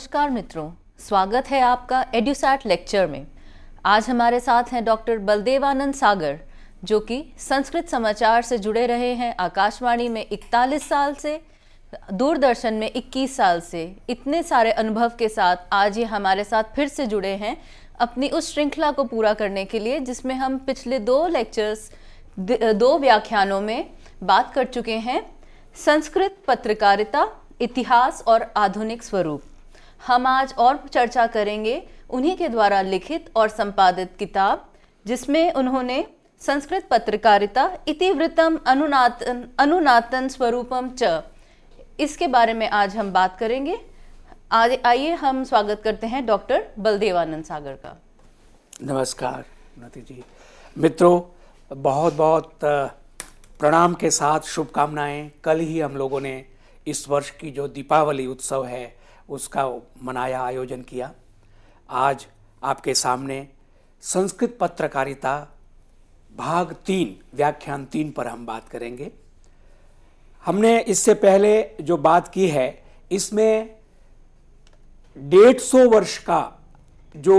नमस्कार मित्रों स्वागत है आपका एड्यूसैट लेक्चर में आज हमारे साथ हैं डॉक्टर बलदेवानंद सागर जो कि संस्कृत समाचार से जुड़े रहे हैं आकाशवाणी में 41 साल से दूरदर्शन में 21 साल से इतने सारे अनुभव के साथ आज ये हमारे साथ फिर से जुड़े हैं अपनी उस श्रृंखला को पूरा करने के लिए जिसमें हम पिछले दो लेक्चर्स दो व्याख्यानों में बात कर चुके हैं संस्कृत पत्रकारिता इतिहास और आधुनिक स्वरूप हम आज और चर्चा करेंगे उन्हीं के द्वारा लिखित और संपादित किताब जिसमें उन्होंने संस्कृत पत्रकारिता इतिवृत्तम अनुनातन अनुनातन स्वरूपम च इसके बारे में आज हम बात करेंगे आइए हम स्वागत करते हैं डॉक्टर बलदेवानंद सागर का नमस्कार नती जी मित्रों बहुत बहुत प्रणाम के साथ शुभकामनाएं कल ही हम लोगों ने इस वर्ष की जो दीपावली उत्सव है उसका मनाया आयोजन किया आज आपके सामने संस्कृत पत्रकारिता भाग तीन व्याख्यान तीन पर हम बात करेंगे हमने इससे पहले जो बात की है इसमें डेढ़ सौ वर्ष का जो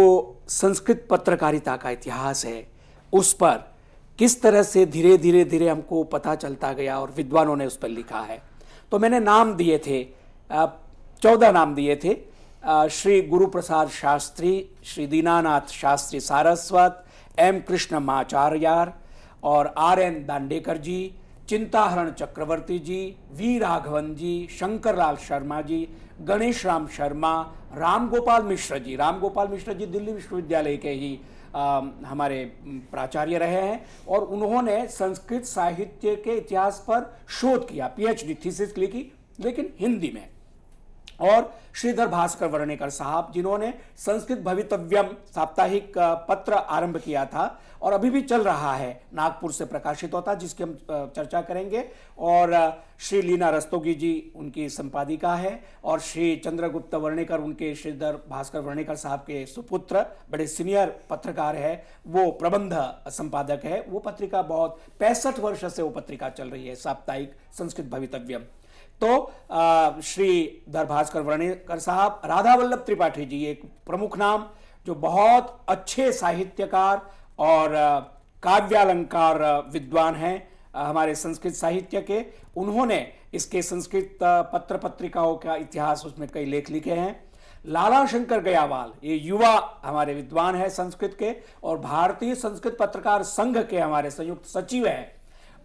संस्कृत पत्रकारिता का इतिहास है उस पर किस तरह से धीरे धीरे धीरे हमको पता चलता गया और विद्वानों ने उस पर लिखा है तो मैंने नाम दिए थे चौदह नाम दिए थे श्री गुरु प्रसाद शास्त्री श्री दीनानाथ शास्त्री सारस्वत एम कृष्ण माचार्यार और R N Dandekar ji Chintaharan Chakravarti ji V Raghavan ji Shankar Lal Sharma ji Ganesh Ram Sharma Ram Gopal Mishra ji Ram Gopal Mishra ji Delhi विश्वविद्यालय के ही आ, हमारे प्राचार्य रहे हैं और उन्होंने संस्कृत साहित्य के इतिहास पर शोध किया पीएचडी थीसिस लिखी लेकिन हिंदी में और श्रीधर भास्कर वर्णेकर साहब जिन्होंने संस्कृत भवितव्यम साप्ताहिक पत्र आरंभ किया था और अभी भी चल रहा है नागपुर से प्रकाशित होता जिसकी हम चर्चा करेंगे और श्री लीना रस्तोगी जी उनकी संपादिका है और श्री चंद्रगुप्त वर्णेकर उनके श्रीधर भास्कर वर्णेकर साहब के सुपुत्र बड़े सीनियर पत्रकार है वो प्रबंध संपादक है वो पत्रिका बहुत पैंसठ वर्ष से वो पत्रिका चल रही है साप्ताहिक संस्कृत भवितव्यम तो आ, श्री दरभास्कर वर्णेकर साहब राधा वल्लभ त्रिपाठी जी एक प्रमुख नाम जो बहुत अच्छे साहित्यकार और काव्यालंकार विद्वान हैं हमारे संस्कृत साहित्य के उन्होंने इसके संस्कृत पत्र पत्रिकाओं का इतिहास उसमें कई लेख लिखे हैं लाला शंकर गयावाल ये युवा हमारे विद्वान है संस्कृत के और भारतीय संस्कृत पत्रकार संघ के हमारे संयुक्त सचिव हैं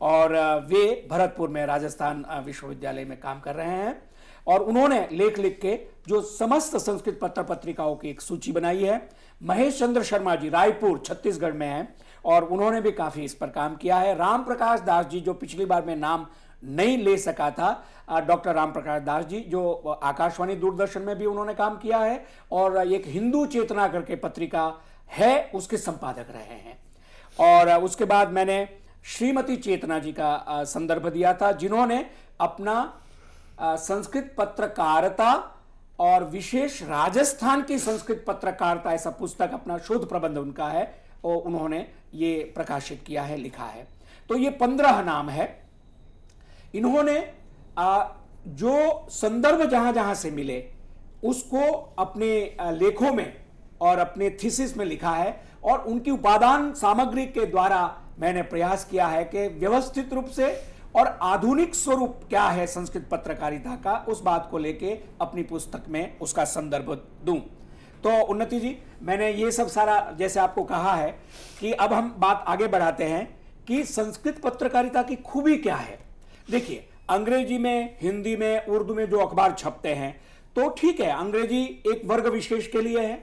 और वे भरतपुर में राजस्थान विश्वविद्यालय में काम कर रहे हैं और उन्होंने लेख लिख के जो समस्त संस्कृत पत्र पत्रिकाओं की एक सूची बनाई है महेश चंद्र शर्मा जी रायपुर छत्तीसगढ़ में हैं और उन्होंने भी काफ़ी इस पर काम किया है राम प्रकाश दास जी जो पिछली बार में नाम नहीं ले सका था डॉक्टर राम प्रकाश दास जी जो आकाशवाणी दूरदर्शन में भी उन्होंने काम किया है और एक हिंदू चेतना करके पत्रिका है उसके संपादक रहे हैं और उसके बाद मैंने श्रीमती चेतना जी का संदर्भ दिया था जिन्होंने अपना संस्कृत पत्रकारिता और विशेष राजस्थान की संस्कृत पत्रकारिता ऐसा पुस्तक अपना शोध प्रबंध उनका है और उन्होंने ये प्रकाशित किया है लिखा है तो ये पंद्रह नाम है इन्होंने जो संदर्भ जहां जहां से मिले उसको अपने लेखों में और अपने थीसिस में लिखा है और उनकी उपादान सामग्री के द्वारा मैंने प्रयास किया है कि व्यवस्थित रूप से और आधुनिक स्वरूप क्या है संस्कृत पत्रकारिता का उस बात को लेके अपनी पुस्तक में उसका संदर्भ दूं तो उन्नति जी मैंने ये सब सारा जैसे आपको कहा है कि अब हम बात आगे बढ़ाते हैं कि संस्कृत पत्रकारिता की खूबी क्या है देखिए अंग्रेजी में हिंदी में उर्दू में जो अखबार छपते हैं तो ठीक है अंग्रेजी एक वर्ग विशेष के लिए है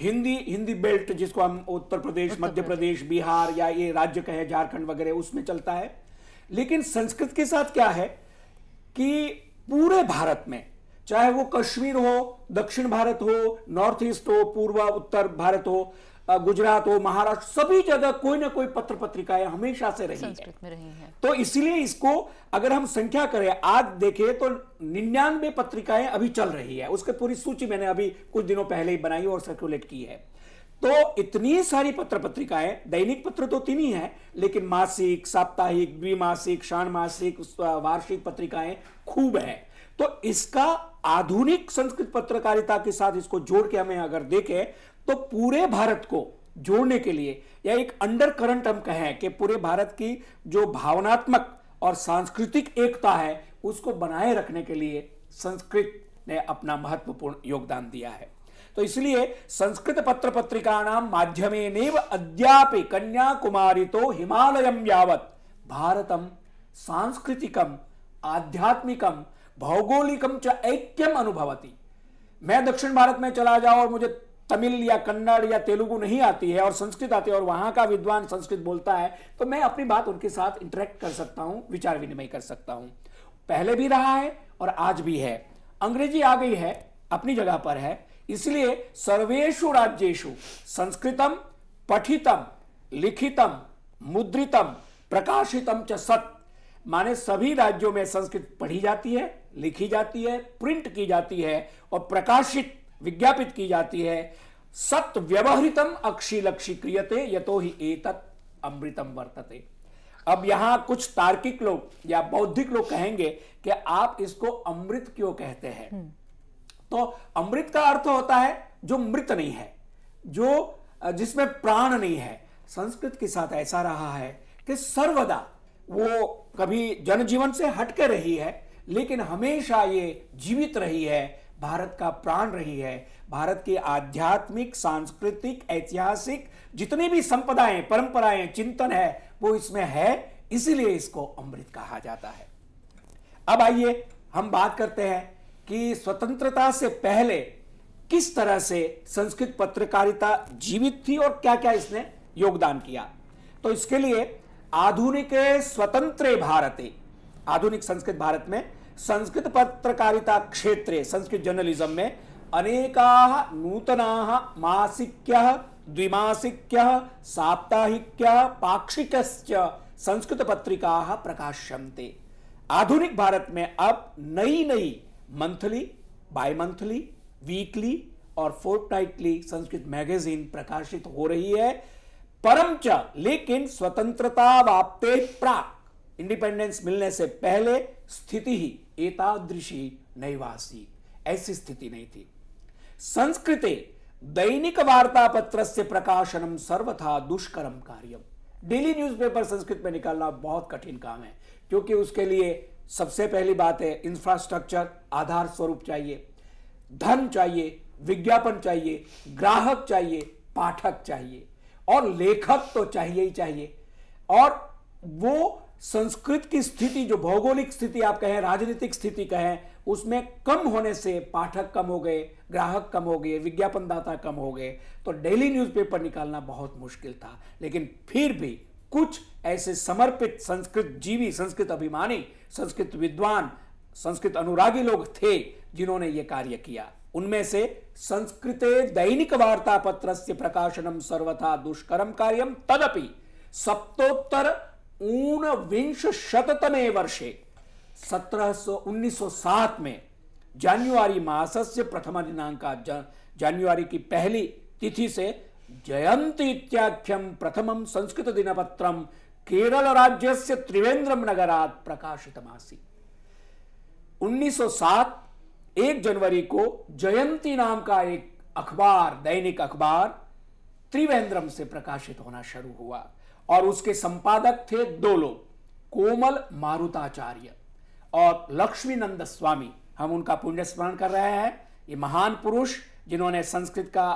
हिंदी हिंदी बेल्ट जिसको हम उत्तर प्रदेश मध्य प्रदेश बिहार या ये राज्य कहे झारखंड वगैरह उसमें चलता है लेकिन संस्कृत के साथ क्या है कि पूरे भारत में चाहे वो कश्मीर हो दक्षिण भारत हो नॉर्थ ईस्ट हो पूर्व उत्तर भारत हो गुजरात हो महाराष्ट्र सभी जगह कोई ना कोई पत्र पत्रिकाएं हमेशा से रही है।, में रही है तो इसलिए इसको अगर हम संख्या करें आज देखें तो निन्यानवे पत्रिकाएं अभी चल रही है उसके पूरी सूची मैंने अभी कुछ दिनों पहले ही बनाई और सर्कुलेट की है तो इतनी सारी पत्र पत्रिकाएं दैनिक पत्र तो तीन ही है लेकिन मासिक साप्ताहिक द्विमासिक मासिक वार्षिक पत्रिकाएं खूब है तो इसका आधुनिक संस्कृत पत्रकारिता के साथ इसको जोड़ के हमें अगर देखें तो पूरे भारत को जोड़ने के लिए या एक अंडर करंट हम कहें कि पूरे भारत की जो भावनात्मक और सांस्कृतिक एकता है उसको बनाए रखने के लिए संस्कृत ने अपना महत्वपूर्ण योगदान दिया है तो इसलिए संस्कृत पत्र पत्रिका नाम माध्यम अद्यापि कन्याकुमारी तो हिमालयम यावत भारतम सांस्कृतिकम आध्यात्मिकम भौगोलिकम च ऐक्यम अनुभवती मैं दक्षिण भारत में चला जाऊं और मुझे तमिल या कन्नड़ या तेलुगु नहीं आती है और संस्कृत आती है और वहां का विद्वान संस्कृत बोलता है तो मैं अपनी बात उनके साथ इंटरेक्ट कर सकता हूँ विचार विनिमय कर सकता हूं पहले भी रहा है और आज भी है अंग्रेजी आ गई है अपनी जगह पर है इसलिए सर्वेशु राज्येशु संस्कृतम पठितम लिखितम मुद्रितम प्रकाशितम च सत माने सभी राज्यों में संस्कृत पढ़ी जाती है लिखी जाती है प्रिंट की जाती है और प्रकाशित विज्ञापित की जाती है सत व्यवहृतम लक्षी क्रियते यतो ही एतत् अमृतम वर्तते अब यहां कुछ तार्किक लोग या बौद्धिक लोग कहेंगे कि आप इसको अमृत क्यों कहते हैं हम्म। तो अमृत का अर्थ होता है जो मृत नहीं है जो जिसमें प्राण नहीं है संस्कृत के साथ ऐसा रहा है कि सर्वदा वो कभी जनजीवन से हटके रही है लेकिन हमेशा ये जीवित रही है भारत का प्राण रही है भारत की आध्यात्मिक सांस्कृतिक ऐतिहासिक जितनी भी संपदाएं परंपराएं चिंतन है वो इसमें है इसीलिए इसको अमृत कहा जाता है अब आइए हम बात करते हैं कि स्वतंत्रता से पहले किस तरह से संस्कृत पत्रकारिता जीवित थी और क्या क्या इसने योगदान किया तो इसके लिए आधुनिक स्वतंत्र भारत आधुनिक संस्कृत भारत में संस्कृत पत्रकारिता क्षेत्रे संस्कृत जर्नलिज्म में अनेक नूतना मासिक्यः द्विमासिक्य साप्ताहिक्य पाक्षिक संस्कृत पत्रिका प्रकाश्य आधुनिक भारत में अब नई नई मंथली बाई मंथली वीकली और फोर्टनाइटली संस्कृत मैगजीन प्रकाशित हो रही है परमच लेकिन स्वतंत्रता वापते प्राप्त इंडिपेंडेंस मिलने से पहले स्थिति ही एतादृशी वासी ऐसी स्थिति नहीं थी संस्कृते दैनिक वार्ता पत्र से प्रकाशनम सर्वथा दुष्कर्म कार्यम डेली न्यूज़पेपर संस्कृत में निकालना बहुत कठिन काम है क्योंकि उसके लिए सबसे पहली बात है इंफ्रास्ट्रक्चर आधार स्वरूप चाहिए धन चाहिए विज्ञापन चाहिए ग्राहक चाहिए पाठक चाहिए और लेखक तो चाहिए ही चाहिए और वो संस्कृत की स्थिति जो भौगोलिक स्थिति आप कहें राजनीतिक स्थिति कहें उसमें कम होने से पाठक कम हो गए ग्राहक कम हो गए विज्ञापनदाता कम हो गए तो डेली न्यूज़पेपर निकालना बहुत मुश्किल था लेकिन फिर भी कुछ ऐसे समर्पित संस्कृत जीवी संस्कृत अभिमानी संस्कृत विद्वान संस्कृत अनुरागी लोग थे जिन्होंने ये कार्य किया उनमें से संस्कृत दैनिक वार्ता से प्रकाशनम सर्वथा दुष्करम कार्यम तदपि सप्तोत्तर विंश शततमे वर्षे सत्रह सौ उन्नीस सौ सात में जान्युआरी मासस्य प्रथम दिनांक जान्युआरी की पहली तिथि से जयंती इत्याख्यम प्रथम संस्कृत दिनपत्र केरल राज्य से त्रिवेंद्रम नगरात् प्रकाशितमासीत् 1907 एक जनवरी को जयंती नाम का एक अखबार दैनिक अखबार त्रिवेंद्रम से प्रकाशित होना शुरू हुआ और उसके संपादक थे दो लोग कोमल मारुताचार्य और लक्ष्मीनंद स्वामी हम उनका पुण्य स्मरण कर रहे हैं ये महान पुरुष जिन्होंने संस्कृत का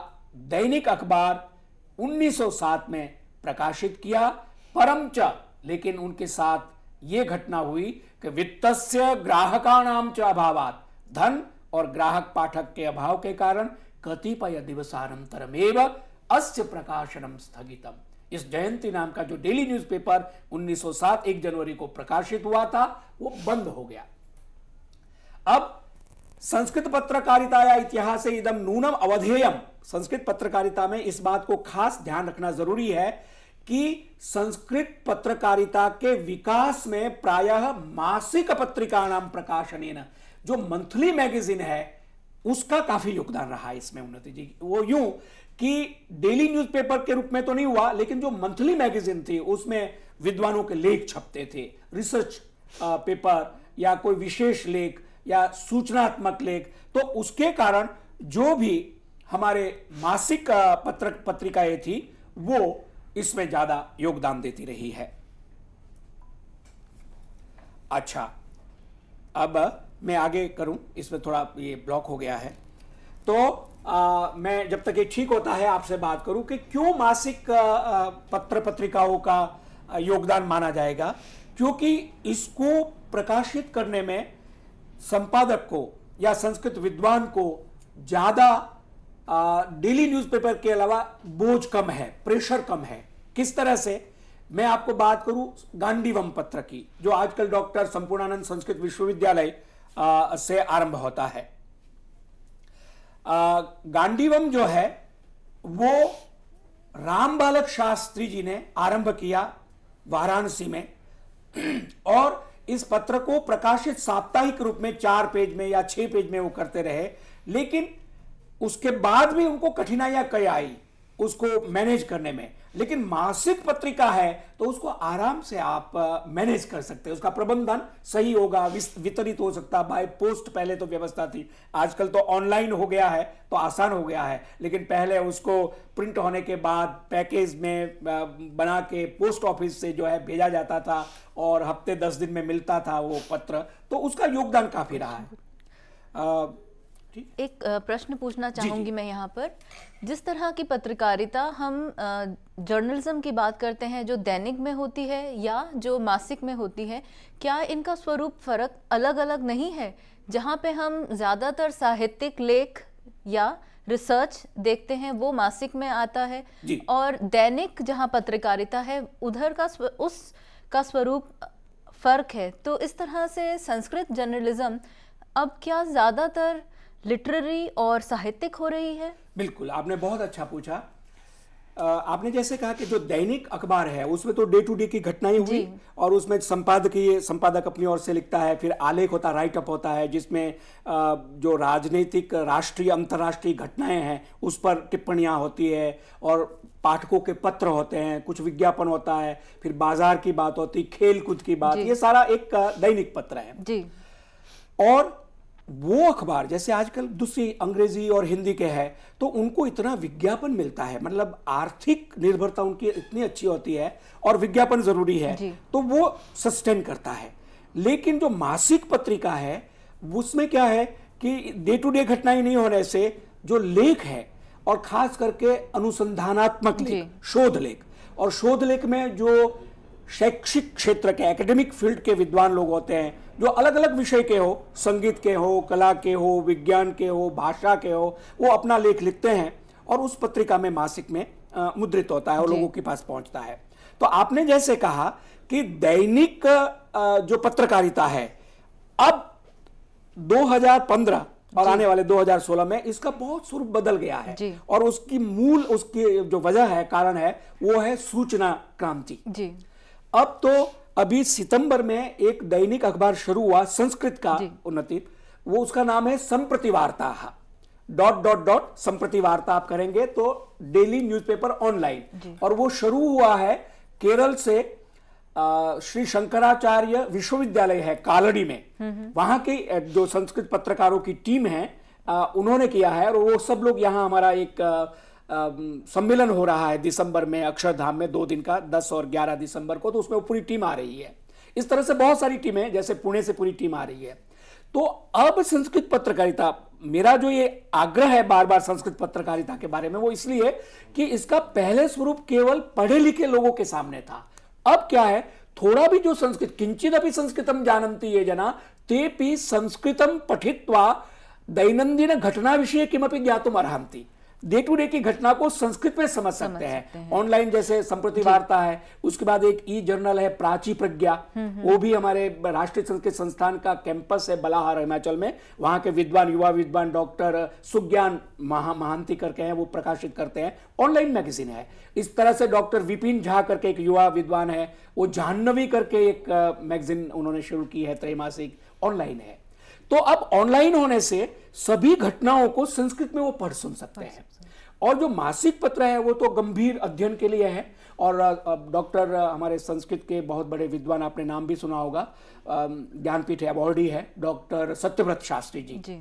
दैनिक अखबार 1907 में प्रकाशित किया परमच लेकिन उनके साथ ये घटना हुई कि वित्तस्य ग्राहकाणाम च अभावात धन और ग्राहक पाठक के अभाव के कारण कतिपय दिवसारंतरमेव अस्य प्रकाशनम स्थगितम इस जयंती नाम का जो डेली न्यूज़पेपर 1907 1 जनवरी को प्रकाशित हुआ था वो बंद हो गया अब संस्कृत पत्रकारिता या इतिहास इदम नूनम अवधेयम संस्कृत पत्रकारिता में इस बात को खास ध्यान रखना जरूरी है कि संस्कृत पत्रकारिता के विकास में प्रायः मासिक पत्रिका नाम प्रकाशन जो मंथली मैगजीन है उसका काफी योगदान रहा है इसमें उन्नति जी वो यूं कि डेली न्यूज़पेपर के रूप में तो नहीं हुआ लेकिन जो मंथली मैगजीन थी उसमें विद्वानों के लेख छपते थे रिसर्च पेपर या कोई विशेष लेख या सूचनात्मक लेख तो उसके कारण जो भी हमारे मासिक पत्र पत्रिकाएं थी वो इसमें ज्यादा योगदान देती रही है अच्छा अब मैं आगे करूं इसमें थोड़ा ये ब्लॉक हो गया है तो आ, मैं जब तक ये ठीक होता है आपसे बात करूं कि क्यों मासिक पत्र पत्रिकाओं का योगदान माना जाएगा क्योंकि इसको प्रकाशित करने में संपादक को या संस्कृत विद्वान को ज़्यादा डेली न्यूज़पेपर के अलावा बोझ कम है प्रेशर कम है किस तरह से मैं आपको बात करूं गांधीवम पत्र की जो आजकल डॉक्टर संपूर्णानंद संस्कृत विश्वविद्यालय से आरंभ होता है गांडीवम जो है वो राम बालक शास्त्री जी ने आरंभ किया वाराणसी में और इस पत्र को प्रकाशित साप्ताहिक रूप में चार पेज में या छह पेज में वो करते रहे लेकिन उसके बाद भी उनको कठिनाइयां कई आई उसको मैनेज करने में लेकिन मासिक पत्रिका है तो उसको आराम से आप मैनेज कर सकते हैं उसका प्रबंधन सही होगा वितरित हो सकता बाय पोस्ट पहले तो व्यवस्था थी आजकल तो ऑनलाइन हो गया है तो आसान हो गया है लेकिन पहले उसको प्रिंट होने के बाद पैकेज में बना के पोस्ट ऑफिस से जो है भेजा जाता था और हफ्ते दस दिन में मिलता था वो पत्र तो उसका योगदान काफ़ी रहा है आ, एक प्रश्न पूछना चाहूँगी मैं यहाँ पर जिस तरह की पत्रकारिता हम जर्नलिज्म की बात करते हैं जो दैनिक में होती है या जो मासिक में होती है क्या इनका स्वरूप फ़र्क अलग अलग नहीं है जहाँ पे हम ज़्यादातर साहित्यिक लेख या रिसर्च देखते हैं वो मासिक में आता है और दैनिक जहाँ पत्रकारिता है उधर का उस का स्वरूप फ़र्क है तो इस तरह से संस्कृत जर्नलिज्म अब क्या ज़्यादातर लिटरेरी और साहित्यिक हो रही है बिल्कुल आपने बहुत अच्छा पूछा आपने जैसे कहा कि जो दैनिक अखबार है उसमें तो डे टू डे की घटनाएं हुई और उसमें संपादकीय संपादक अपनी ओर से लिखता है फिर आलेख होता राइट अप होता है जिसमें जो राजनीतिक राष्ट्रीय अंतर्राष्ट्रीय घटनाएं हैं उस पर टिप्पणियां होती है और पाठकों के पत्र होते हैं कुछ विज्ञापन होता है फिर बाजार की बात होती खेल कूद की बात ये सारा एक दैनिक पत्र है जी और वो अखबार जैसे आजकल दूसरी अंग्रेजी और हिंदी के है तो उनको इतना विज्ञापन मिलता है मतलब आर्थिक निर्भरता उनकी इतनी अच्छी होती है और विज्ञापन जरूरी है तो वो सस्टेन करता है लेकिन जो मासिक पत्रिका है उसमें क्या है कि डे टू डे घटनाएं नहीं होने से जो लेख है और खास करके अनुसंधानात्मक लेख शोध लेख और शोध लेख में जो शैक्षिक क्षेत्र के एकेडमिक फील्ड के विद्वान लोग होते हैं जो अलग अलग विषय के हो संगीत के हो कला के हो विज्ञान के हो भाषा के हो वो अपना लेख लिखते हैं और उस पत्रिका में मासिक में मुद्रित होता है और लोगों के पास पहुंचता है तो आपने जैसे कहा कि दैनिक जो पत्रकारिता है अब 2015 और आने वाले 2016 में इसका बहुत स्वरूप बदल गया है और उसकी मूल उसकी जो वजह है कारण है वो है सूचना क्रांति अब तो अभी सितंबर में एक दैनिक अखबार शुरू हुआ संस्कृत का उन्नति वो उसका नाम है संप्रति वार्ता डॉट डॉट डॉट संप्रति वार्ता आप करेंगे तो डेली न्यूज़पेपर ऑनलाइन और वो शुरू हुआ है केरल से आ, श्री शंकराचार्य विश्वविद्यालय है कालड़ी में हम्म, हम्म। वहां के जो संस्कृत पत्रकारों की टीम है आ, उन्होंने किया है और वो सब लोग यहाँ हमारा एक आ, सम्मेलन हो रहा है दिसंबर में अक्षरधाम में दो दिन का दस और ग्यारह दिसंबर को तो उसमें पूरी टीम आ रही है इस तरह से बहुत सारी टीमें जैसे पुणे से पूरी टीम आ रही है तो अब संस्कृत पत्रकारिता मेरा जो ये आग्रह है बार बार संस्कृत पत्रकारिता के बारे में वो इसलिए कि इसका पहले स्वरूप केवल पढ़े लिखे लोगों के सामने था अब क्या है थोड़ा भी जो संस्कृत किंचित अभी संस्कृतम जानती है जना ते भी संस्कृतम पठित्वा दैनंदिन घटना विषय किमपि ज्ञातुम अर्हंती डे टू डे की घटना को संस्कृत में समझ, समझ सकते हैं ऑनलाइन जैसे संप्रति वार्ता है उसके बाद एक ई जर्नल है प्राची प्रज्ञा हम्म, हम्म। वो भी हमारे राष्ट्रीय संस्कृत संस्थान का कैंपस है बलाहार हिमाचल में वहां के विद्वान युवा विद्वान डॉक्टर सुज्ञान महा महांति करके हैं वो प्रकाशित करते हैं ऑनलाइन मैगजीन है इस तरह से डॉक्टर विपिन झा करके एक युवा विद्वान है वो जाह्नवी करके एक मैगजीन उन्होंने शुरू की है त्रैमासिक ऑनलाइन है तो अब ऑनलाइन होने से सभी घटनाओं को संस्कृत में वो पढ़ सुन सकते हैं और जो मासिक पत्र है वो तो गंभीर अध्ययन के लिए है और डॉक्टर हमारे संस्कृत के बहुत बड़े विद्वान आपने नाम भी सुना होगा ज्ञानपीठ अवॉर्डी है डॉक्टर सत्यव्रत शास्त्री जी, जी।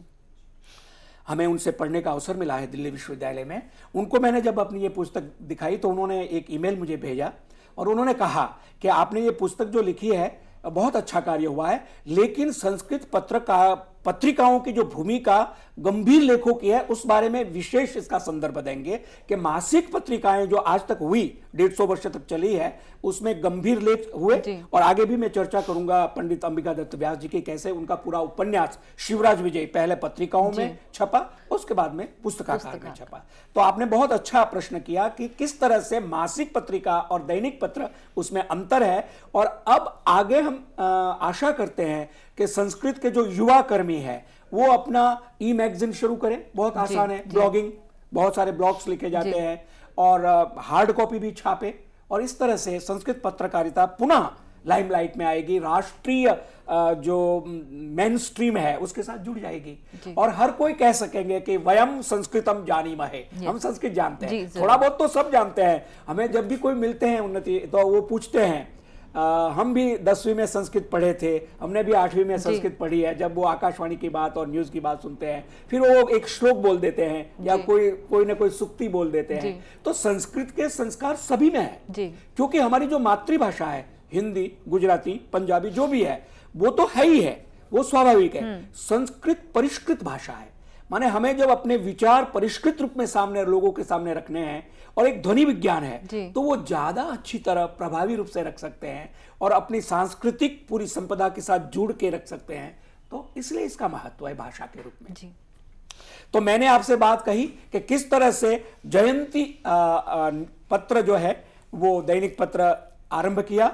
हमें उनसे पढ़ने का अवसर मिला है दिल्ली विश्वविद्यालय में उनको मैंने जब अपनी ये पुस्तक दिखाई तो उन्होंने एक ईमेल मुझे भेजा और उन्होंने कहा कि आपने ये पुस्तक जो लिखी है बहुत अच्छा कार्य हुआ है लेकिन संस्कृत पत्र का पत्रिकाओं की जो भूमिका गंभीर लेखों की है उस बारे में विशेष इसका संदर्भ देंगे कि मासिक पत्रिकाएं जो आज तक हुई डेढ़ सौ वर्ष तक चली है उसमें गंभीर लेख हुए और आगे भी मैं चर्चा करूंगा पंडित अंबिका दत्त व्यास जी के कैसे उनका पूरा उपन्यास शिवराज विजय पहले पत्रिकाओं में छपा उसके बाद में पुस्तकाकार में छपा तो आपने बहुत अच्छा प्रश्न किया कि किस तरह से मासिक पत्रिका और दैनिक पत्र उसमें अंतर है और अब आगे हम आशा करते हैं कि संस्कृत के जो युवा कर्मी है वो अपना ई मैगजीन शुरू करें बहुत आसान है ब्लॉगिंग बहुत सारे ब्लॉग्स लिखे जाते हैं और हार्ड कॉपी भी छापे और इस तरह से संस्कृत पत्रकारिता पुनः लाइमलाइट में आएगी राष्ट्रीय जो मेन स्ट्रीम है उसके साथ जुड़ जाएगी और हर कोई कह सकेंगे कि वयम संस्कृतम जानी महे हम संस्कृत जानते हैं थोड़ा बहुत तो सब जानते हैं हमें जब भी कोई मिलते हैं उन्नति तो वो पूछते हैं आ, हम भी दसवीं में संस्कृत पढ़े थे हमने भी आठवीं में संस्कृत पढ़ी है जब वो आकाशवाणी की बात और न्यूज़ की बात सुनते हैं फिर वो एक श्लोक बोल देते हैं या कोई कोई ना कोई सुक्ति बोल देते हैं तो संस्कृत के संस्कार सभी में है क्योंकि हमारी जो मातृभाषा है हिंदी गुजराती पंजाबी जो भी है वो तो है ही है वो स्वाभाविक है हम्म। संस्कृत परिष्कृत भाषा है माने हमें जब अपने विचार परिष्कृत रूप में सामने लोगों के सामने रखने हैं और एक ध्वनि विज्ञान है तो वो ज्यादा अच्छी तरह प्रभावी रूप से रख सकते हैं और अपनी सांस्कृतिक पूरी संपदा के साथ जुड़ के रख सकते हैं तो इसलिए इसका महत्व है भाषा के रूप में जी। तो मैंने आपसे बात कही कि किस तरह से जयंती पत्र जो है वो दैनिक पत्र आरंभ किया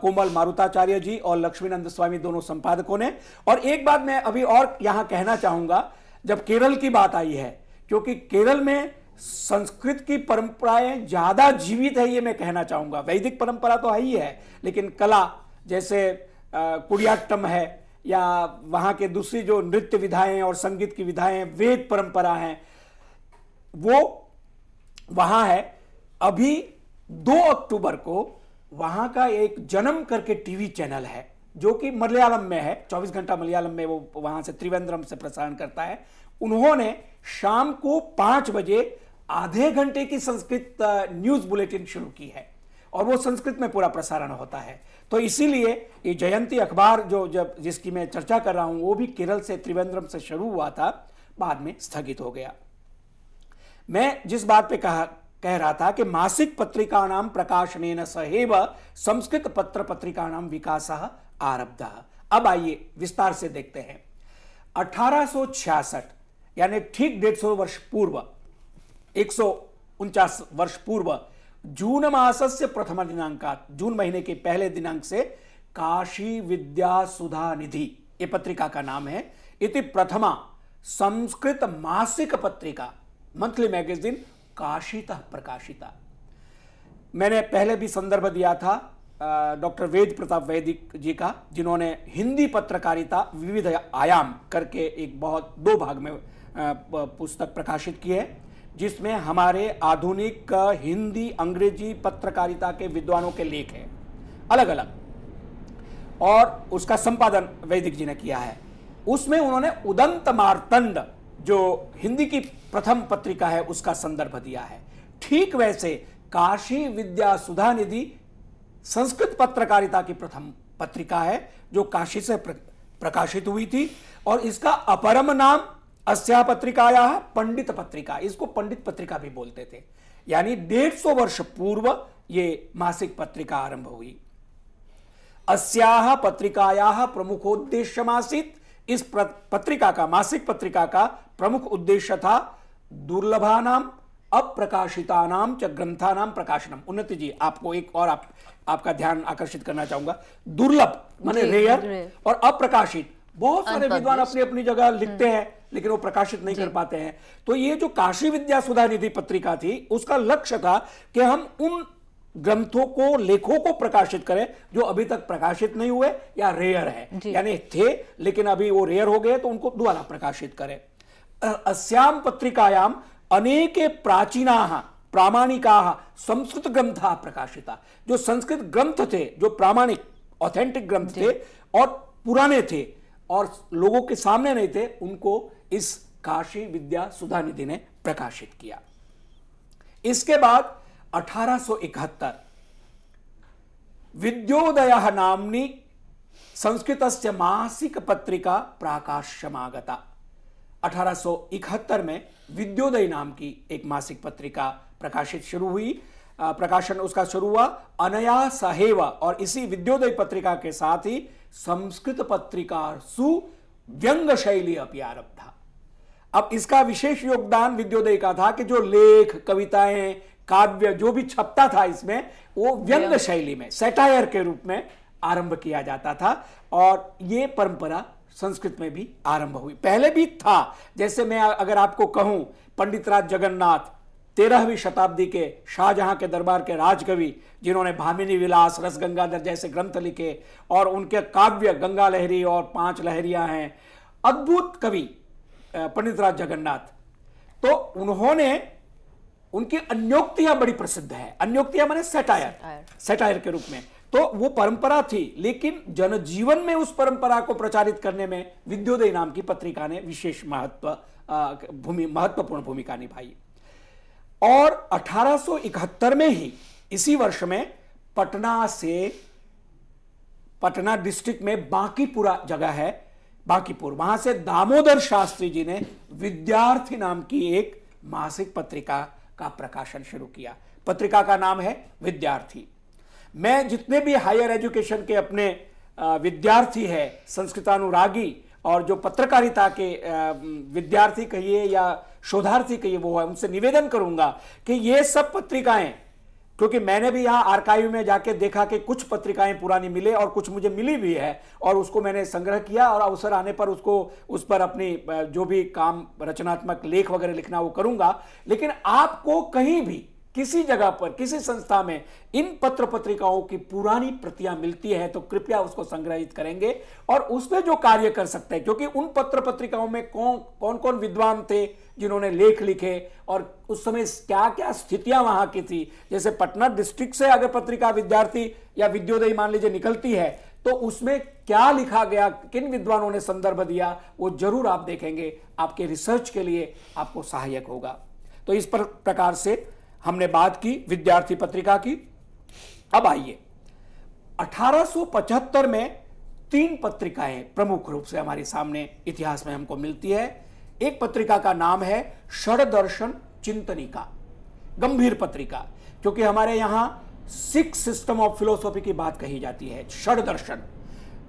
कोमल मारुताचार्य जी और लक्ष्मीनंद स्वामी दोनों संपादकों ने और एक बात मैं अभी और यहां कहना चाहूंगा जब केरल की बात आई है क्योंकि केरल में संस्कृत की परंपराएं ज़्यादा जीवित है ये मैं कहना चाहूँगा वैदिक परंपरा तो है ही है लेकिन कला जैसे कुड़ियाट्टम है या वहाँ के दूसरी जो नृत्य विधाएं और संगीत की विधाएं वेद परंपरा हैं वो वहाँ है अभी दो अक्टूबर को वहाँ का एक जन्म करके टीवी चैनल है जो कि मलयालम में है 24 घंटा मलयालम में वो वहां से त्रिवेंद्रम से प्रसारण करता है उन्होंने शाम को पांच बजे आधे घंटे की संस्कृत न्यूज बुलेटिन शुरू की है और वो संस्कृत में पूरा प्रसारण होता है तो इसीलिए ये जयंती अखबार जो जब जिसकी मैं चर्चा कर रहा हूं वो भी केरल से त्रिवेंद्रम से शुरू हुआ था बाद में स्थगित हो गया मैं जिस बात पे कहा कह रहा था कि मासिक पत्रिका नाम प्रकाशन सहेब संस्कृत पत्र पत्रिका नाम विकास आरब्धा अब आइए विस्तार से देखते हैं 1866 यानी ठीक डेढ़ सौ वर्ष पूर्व एक वर्ष पूर्व जून से प्रथम दिनांक जून महीने के पहले दिनांक से काशी विद्या सुधा निधि ये पत्रिका का नाम है इति प्रथमा संस्कृत मासिक पत्रिका मंथली मैगजीन काशिता प्रकाशिता मैंने पहले भी संदर्भ दिया था डॉक्टर वेद प्रताप वैदिक जी का जिन्होंने हिंदी पत्रकारिता विविध आयाम करके एक बहुत दो भाग में पुस्तक प्रकाशित की है जिसमें हमारे आधुनिक हिंदी अंग्रेजी पत्रकारिता के विद्वानों के लेख हैं अलग अलग और उसका संपादन वैदिक जी ने किया है उसमें उन्होंने उदंत मारतंड जो हिंदी की प्रथम पत्रिका है उसका संदर्भ दिया है ठीक वैसे काशी विद्या सुधा निधि संस्कृत पत्रकारिता की प्रथम पत्रिका है जो काशी से प्रकाशित हुई थी और इसका अपरम नाम अस्या पत्रिकाया है पंडित पत्रिका इसको पंडित पत्रिका भी बोलते थे यानी डेढ़ सौ वर्ष पूर्व ये मासिक पत्रिका आरंभ हुई अस्या पत्रिकाया प्रमुखोद्देश्य मासित इस पत्रिका का मासिक पत्रिका का प्रमुख उद्देश्य था दुर्लभा नाम अप्रकाशिता नाम च ग्रंथा नाम प्रकाशनम उन्नति जी आपको एक और आप, आपका ध्यान आकर्षित करना चाहूंगा दुर्लभ माने रेयर और अप्रकाशित बहुत सारे विद्वान अपनी अपनी जगह लिखते हैं लेकिन वो प्रकाशित नहीं कर पाते हैं तो ये जो काशी विद्या सुधा निधि पत्रिका थी उसका लक्ष्य था कि हम उन ग्रंथों को लेखों को प्रकाशित करें जो अभी तक प्रकाशित नहीं हुए या रेयर है यानी थे लेकिन अभी वो रेयर हो गए तो उनको दोबारा प्रकाशित करें अस्याम पत्रिकायाम अनेके प्राचीना प्रामाणिका संस्कृत ग्रंथा प्रकाशिता जो संस्कृत ग्रंथ थे जो प्रामाणिक ऑथेंटिक ग्रंथ थे और पुराने थे और लोगों के सामने नहीं थे उनको इस काशी विद्या सुधा निधि ने प्रकाशित किया इसके बाद 1871 विद्योदय नामनी संस्कृत मासिक पत्रिका प्राकाश्यमागता 1871 में विद्योदय नाम की एक मासिक पत्रिका प्रकाशित शुरू हुई प्रकाशन उसका शुरू हुआ अनया सहेवा और इसी विद्योदय पत्रिका के साथ ही संस्कृत पत्रिका सु व्यंग शैली आरभ था अब इसका विशेष योगदान विद्योदय का था कि जो लेख कविताएं काव्य जो भी छपता था इसमें वो व्यंग शैली में सेटायर के रूप में आरंभ किया जाता था और ये परंपरा संस्कृत में भी आरंभ हुई पहले भी था जैसे मैं अगर आपको कहूं पंडित राज जगन्नाथ तेरहवीं शताब्दी के शाहजहां के दरबार के राजकवि जिन्होंने भामिनी विलास रस गंगाधर जैसे ग्रंथ लिखे और उनके काव्य गंगा लहरी और पांच लहरियां हैं अद्भुत कवि पंडित राज जगन्नाथ तो उन्होंने उनकी अन्योक्तियां बड़ी प्रसिद्ध है अन्योक्तियां मैंने सेटायर सेटायर के रूप में तो वो परंपरा थी लेकिन जनजीवन में उस परंपरा को प्रचारित करने में विद्योदय नाम की पत्रिका ने विशेष महत्व भूमि महत्वपूर्ण भूमिका निभाई और 1871 में ही इसी वर्ष में पटना से पटना डिस्ट्रिक्ट में बांकीपुरा जगह है बांकीपुर वहां से दामोदर शास्त्री जी ने विद्यार्थी नाम की एक मासिक पत्रिका का प्रकाशन शुरू किया पत्रिका का नाम है विद्यार्थी मैं जितने भी हायर एजुकेशन के अपने विद्यार्थी है संस्कृतानुरागी और जो पत्रकारिता के विद्यार्थी कहिए या शोधार्थी कहिए वो है उनसे निवेदन करूंगा कि ये सब पत्रिकाएं क्योंकि मैंने भी यहाँ आर्काइव में जाके देखा कि कुछ पत्रिकाएं पुरानी मिले और कुछ मुझे मिली भी है और उसको मैंने संग्रह किया और अवसर आने पर उसको उस पर अपनी जो भी काम रचनात्मक लेख वगैरह लिखना वो करूंगा लेकिन आपको कहीं भी किसी जगह पर किसी संस्था में इन पत्र पत्रिकाओं की पुरानी प्रतियां मिलती है तो कृपया उसको संग्रहित करेंगे और उसमें जो कार्य कर सकते हैं क्योंकि उन पत्र पत्रिकाओं में कौन कौन कौन विद्वान थे जिन्होंने लेख लिखे और उस समय क्या क्या स्थितियां वहां की थी जैसे पटना डिस्ट्रिक्ट से अगर पत्रिका विद्यार्थी या विद्योदय मान लीजिए निकलती है तो उसमें क्या लिखा गया किन विद्वानों ने संदर्भ दिया वो जरूर आप देखेंगे आपके रिसर्च के लिए आपको सहायक होगा तो इस प्रकार से हमने बात की विद्यार्थी पत्रिका की अब आइए 1875 में तीन पत्रिकाएं प्रमुख रूप से हमारे सामने इतिहास में हमको मिलती है एक पत्रिका का नाम है षडदर्शन चिंतनिका गंभीर पत्रिका क्योंकि हमारे यहां सिक्स सिस्टम ऑफ फिलोसॉफी की बात कही जाती है दर्शन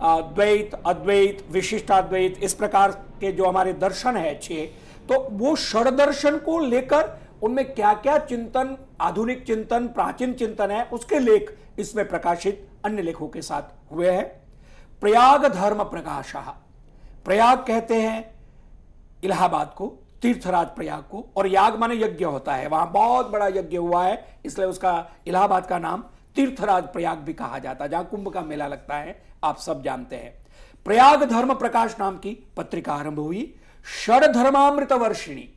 द्वैत अद्वैत विशिष्टाद्वैत इस प्रकार के जो हमारे दर्शन है छे तो वो दर्शन को लेकर उनमें क्या क्या चिंतन आधुनिक चिंतन प्राचीन चिंतन है उसके लेख इसमें प्रकाशित अन्य लेखों के साथ हुए हैं प्रयाग धर्म प्रकाश प्रयाग कहते हैं इलाहाबाद को तीर्थराज प्रयाग को और याग माने यज्ञ होता है वहां बहुत बड़ा यज्ञ हुआ है इसलिए उसका इलाहाबाद का नाम तीर्थराज प्रयाग भी कहा जाता है जहां कुंभ का मेला लगता है आप सब जानते हैं प्रयाग धर्म प्रकाश नाम की पत्रिका आरंभ हुई Shad Dharmamrita Varshini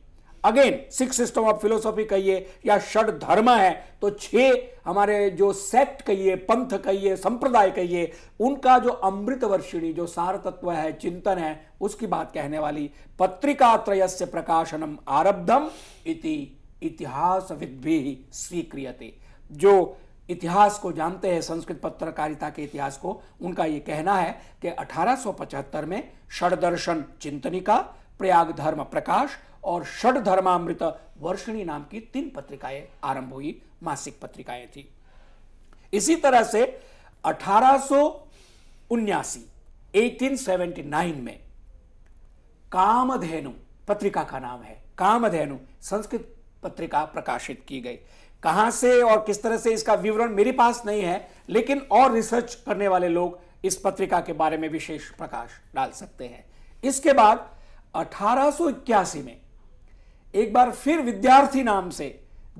again six system of philosophy कहिए या षड धर्म है तो छह हमारे जो सेक्ट कहिए पंथ कहिए संप्रदाय कहिए उनका जो अमृत वर्षिणी जो सार तत्व है चिंतन है उसकी बात कहने वाली पत्रिका त्रयस्य प्रकाशनम आरब्धम इति इतिहास भी स्वीक्रियते जो इतिहास को जानते हैं संस्कृत पत्रकारिता के इतिहास को उनका ये कहना है कि 1875 में षड दर्शन चिंतनिका प्रयाग धर्म प्रकाश और षड धर्मामृत वर्षिणी नाम की तीन पत्रिकाएं आरंभ हुई मासिक पत्रिकाएं थी इसी तरह से अठारह सो में कामधेनु पत्रिका का नाम है कामधेनु संस्कृत पत्रिका प्रकाशित की गई कहां से और किस तरह से इसका विवरण मेरे पास नहीं है लेकिन और रिसर्च करने वाले लोग इस पत्रिका के बारे में विशेष प्रकाश डाल सकते हैं इसके बाद अठारह में एक बार फिर विद्यार्थी नाम से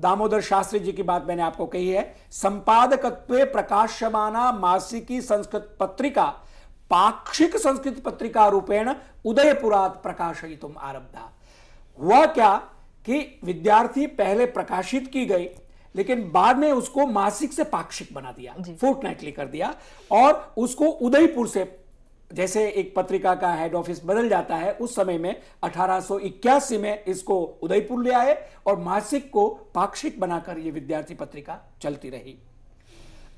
दामोदर शास्त्री जी की बात मैंने आपको कही है संपादकत्व प्रकाशमाना मासिकी संस्कृत पत्रिका पाक्षिक संस्कृत पत्रिका रूपेण उदयपुरात तुम आरब्धा हुआ क्या कि विद्यार्थी पहले प्रकाशित की गई लेकिन बाद में उसको मासिक से पाक्षिक बना दिया फोर्टनाइटली कर दिया और उसको उदयपुर से जैसे एक पत्रिका का हेड ऑफिस बदल जाता है उस समय में अठारह में इसको उदयपुर ले आए और मासिक को पाक्षिक बनाकर ये विद्यार्थी पत्रिका चलती रही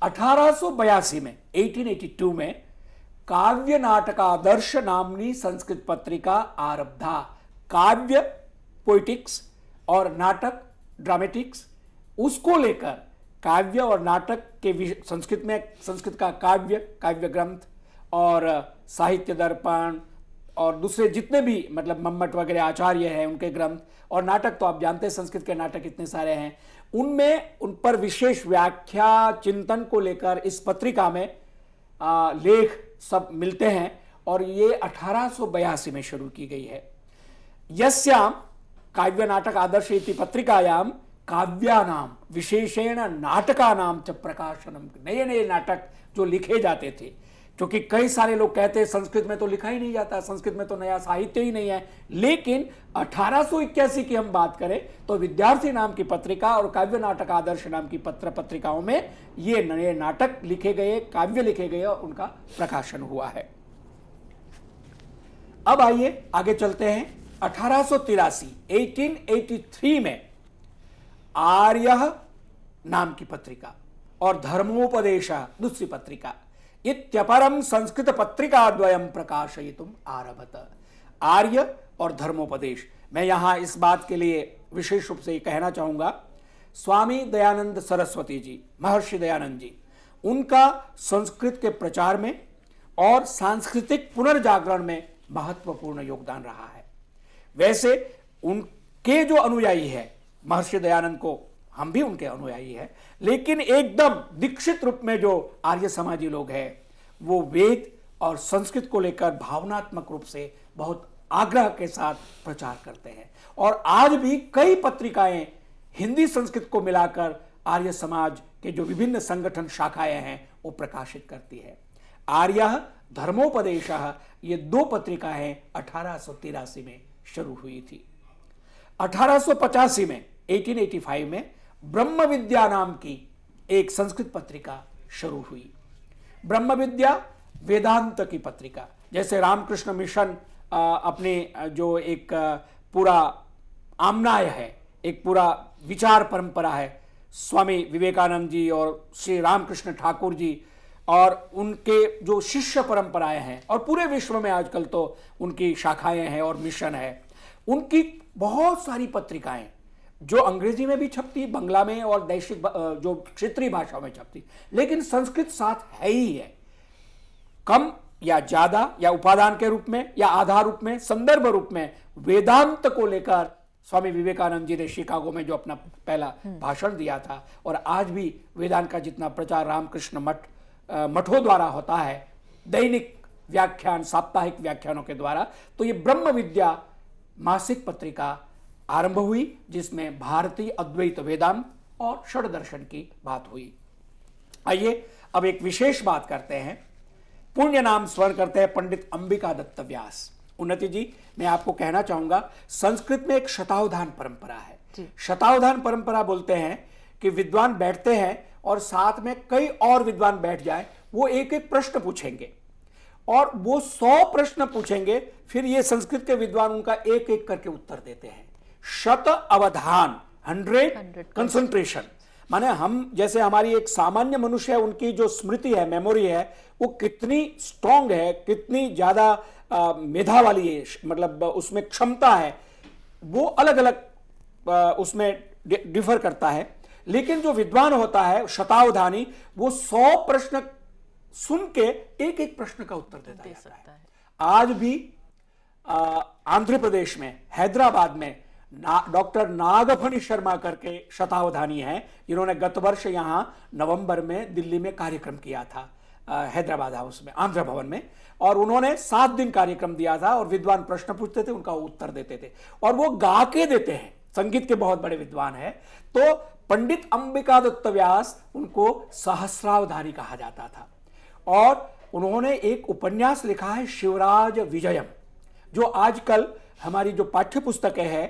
अठारह में 1882 में काव्य नाटकादर्श नामनी संस्कृत पत्रिका आरब्धा काव्य पोइटिक्स और नाटक ड्रामेटिक्स उसको लेकर काव्य और नाटक के संस्कृत में संस्कृत का काव्य काव्य ग्रंथ और साहित्य दर्पण और दूसरे जितने भी मतलब मम्मट वगैरह आचार्य हैं उनके ग्रंथ और नाटक तो आप जानते हैं संस्कृत के नाटक इतने सारे हैं उनमें उन पर विशेष व्याख्या चिंतन को लेकर इस पत्रिका में आ, लेख सब मिलते हैं और ये अठारह में शुरू की गई है यस्याम काव्य नाटक आदर्श इति पत्रिकायाम काव्यानाम विशेषेण नाम च प्रकाशनम नए नए नाटक जो लिखे जाते थे क्योंकि कई सारे लोग कहते हैं संस्कृत में तो लिखा ही नहीं जाता संस्कृत में तो नया साहित्य ही नहीं है लेकिन अठारह की हम बात करें तो विद्यार्थी नाम की पत्रिका और काव्य नाटक आदर्श नाम की पत्र पत्रिकाओं में ये नए नाटक लिखे गए काव्य लिखे गए और उनका प्रकाशन हुआ है अब आइए आगे चलते हैं अठारह सो में आर्य नाम की पत्रिका और धर्मोपदेश दूसरी पत्रिका इत्यपरम संस्कृत पत्रिका द्वयम तुम आरभत आर्य और धर्मोपदेश मैं यहां इस बात के लिए विशेष रूप से कहना चाहूंगा स्वामी दयानंद सरस्वती जी महर्षि दयानंद जी उनका संस्कृत के प्रचार में और सांस्कृतिक पुनर्जागरण में महत्वपूर्ण योगदान रहा है वैसे उनके जो अनुयायी है महर्षि दयानंद को हम भी उनके अनुयायी हैं लेकिन एकदम दीक्षित रूप में जो आर्य समाजी लोग हैं वो वेद और संस्कृत को लेकर भावनात्मक रूप से बहुत आग्रह के साथ प्रचार करते हैं और आज भी कई पत्रिकाएं हिंदी संस्कृत को मिलाकर आर्य समाज के जो विभिन्न संगठन शाखाएं हैं वो प्रकाशित करती है आर्य धर्मोपदेश ये दो पत्रिकाएं अठारह में शुरू हुई थी अठारह में 1885 में ब्रह्म विद्या नाम की एक संस्कृत पत्रिका शुरू हुई ब्रह्म विद्या वेदांत की पत्रिका जैसे रामकृष्ण मिशन अपने जो एक पूरा आमनाय है एक पूरा विचार परंपरा है स्वामी विवेकानंद जी और श्री रामकृष्ण ठाकुर जी और उनके जो शिष्य परंपराएं हैं और पूरे विश्व में आजकल तो उनकी शाखाएं हैं और मिशन है उनकी बहुत सारी पत्रिकाएं जो अंग्रेजी में भी छपती बंगला में और दैशिक जो क्षेत्रीय भाषाओं में छपती लेकिन संस्कृत साथ है ही है कम या ज्यादा या उपादान के रूप में या आधार रूप में संदर्भ रूप में वेदांत को लेकर स्वामी विवेकानंद जी ने शिकागो में जो अपना पहला हम्म। भाषण दिया था और आज भी वेदांत का जितना प्रचार रामकृष्ण मठ मठों द्वारा होता है दैनिक व्याख्यान साप्ताहिक व्याख्यानों के द्वारा तो ये ब्रह्म विद्या मासिक पत्रिका आरंभ हुई जिसमें भारतीय अद्वैत वेदांत और षड दर्शन की बात हुई आइए अब एक विशेष बात करते हैं पुण्य नाम स्वर करते हैं पंडित अंबिका दत्त व्यास उन्नति जी मैं आपको कहना चाहूंगा संस्कृत में एक शतावधान परंपरा है शतावधान परंपरा बोलते हैं कि विद्वान बैठते हैं और साथ में कई और विद्वान बैठ जाए वो एक एक प्रश्न पूछेंगे और वो सौ प्रश्न पूछेंगे फिर ये संस्कृत के विद्वान उनका एक एक करके उत्तर देते हैं शत अवधान हंड्रेड कंसंट्रेशन माने हम जैसे हमारी एक सामान्य मनुष्य है उनकी जो स्मृति है मेमोरी है वो कितनी स्ट्रांग है कितनी ज्यादा मेधा वाली है मतलब उसमें क्षमता है वो अलग अलग उसमें डिफर करता है लेकिन जो विद्वान होता है शतावधानी वो सौ प्रश्न सुन के एक एक प्रश्न का उत्तर देता दे सकता है।, है आज भी आंध्र प्रदेश में हैदराबाद में डॉक्टर नागफणी शर्मा करके शतावधानी हैं जिन्होंने गत वर्ष यहाँ नवंबर में दिल्ली में कार्यक्रम किया था हैदराबाद हाउस में आंध्र भवन में और उन्होंने सात दिन कार्यक्रम दिया था और विद्वान प्रश्न पूछते थे उनका उत्तर देते थे और वो गा के देते हैं संगीत के बहुत बड़े विद्वान है तो पंडित अंबिका दत्त व्यास उनको सहस्रावधानी कहा जाता था और उन्होंने एक उपन्यास लिखा है शिवराज विजयम जो आजकल हमारी जो पाठ्य पुस्तकें हैं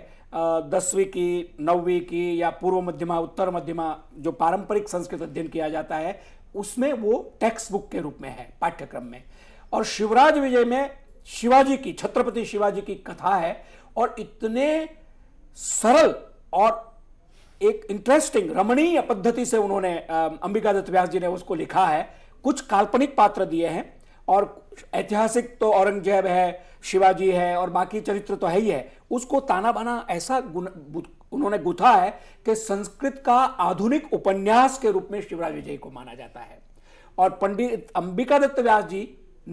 दसवीं की नौवीं की या पूर्व मध्यमा उत्तर मध्यमा जो पारंपरिक संस्कृत अध्ययन किया जाता है उसमें वो टेक्स्ट बुक के रूप में है पाठ्यक्रम में और शिवराज विजय में शिवाजी की छत्रपति शिवाजी की कथा है और इतने सरल और एक इंटरेस्टिंग रमणीय पद्धति से उन्होंने अंबिका दत्त व्यास जी ने उसको लिखा है कुछ काल्पनिक पात्र दिए हैं और ऐतिहासिक तो औरंगजेब है शिवाजी है और बाकी चरित्र तो है ही है उसको ताना बाना ऐसा उन्होंने गुथा है कि संस्कृत का आधुनिक उपन्यास के रूप में शिवराज विजय को माना जाता है और पंडित अंबिका दत्त व्यास जी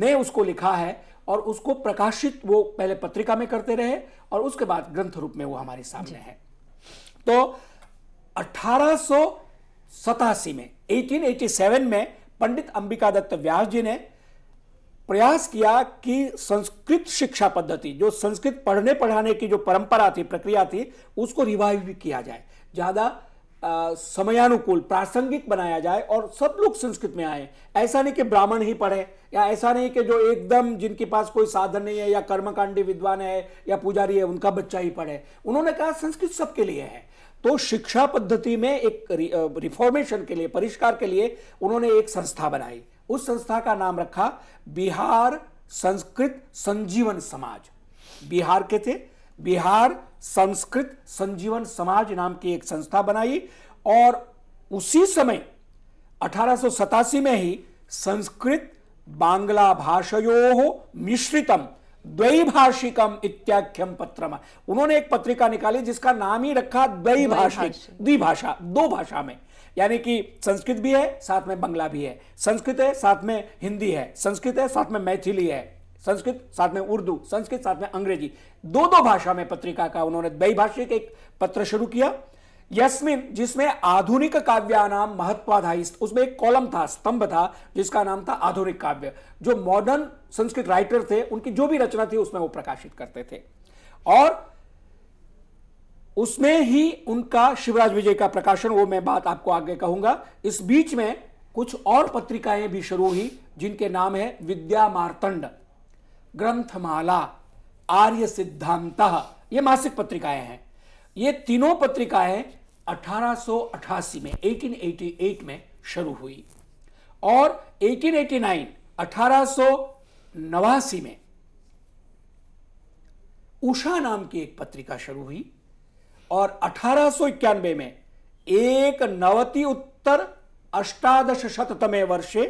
ने उसको लिखा है और उसको प्रकाशित वो पहले पत्रिका में करते रहे और उसके बाद ग्रंथ रूप में वो हमारे सामने है तो अठारह में 1887 में पंडित अंबिका दत्त व्यास जी ने प्रयास किया कि संस्कृत शिक्षा पद्धति जो संस्कृत पढ़ने पढ़ाने की जो परंपरा थी प्रक्रिया थी उसको रिवाइव भी किया जाए ज़्यादा समयानुकूल प्रासंगिक बनाया जाए और सब लोग संस्कृत में आए ऐसा नहीं कि ब्राह्मण ही पढ़े या ऐसा नहीं कि जो एकदम जिनके पास कोई साधन नहीं है या कर्मकांडी विद्वान है या पुजारी है उनका बच्चा ही पढ़े उन्होंने कहा संस्कृत सबके लिए है तो शिक्षा पद्धति में एक रिफॉर्मेशन के लिए परिष्कार के लिए उन्होंने एक संस्था बनाई उस संस्था का नाम रखा बिहार संस्कृत संजीवन समाज बिहार के थे बिहार संस्कृत संजीवन समाज नाम की एक संस्था बनाई और उसी समय अठारह में ही संस्कृत बांग्ला भाषयो मिश्रितम द्वैभाषिकम इत्याख्यम पत्र उन्होंने एक पत्रिका निकाली जिसका नाम ही रखा द्वैभाषिक द्विभाषा दो भाषा में यानी कि संस्कृत भी है साथ में बंगला भी है संस्कृत है साथ में हिंदी है संस्कृत है साथ में मैथिली है संस्कृत साथ में उर्दू संस्कृत साथ में अंग्रेजी दो दो भाषा में पत्रिका का उन्होंने द्विभाषिक एक पत्र शुरू किया यस्मिन जिसमें आधुनिक काव्या नाम महत्वाधायी उसमें एक कॉलम था स्तंभ था जिसका नाम था आधुनिक काव्य जो मॉडर्न संस्कृत राइटर थे उनकी जो भी रचना थी उसमें वो प्रकाशित करते थे और उसमें ही उनका शिवराज विजय का प्रकाशन वो मैं बात आपको आगे कहूंगा इस बीच में कुछ और पत्रिकाएं भी शुरू हुई जिनके नाम है विद्या मारतंड ग्रंथमाला आर्य सिद्धांत ये मासिक पत्रिकाएं हैं ये तीनों पत्रिकाएं 1888 में 1888 में शुरू हुई और 1889 1889 में उषा नाम की एक पत्रिका शुरू हुई और अठारह में एक नवति उत्तर अष्टादश शतमे वर्षे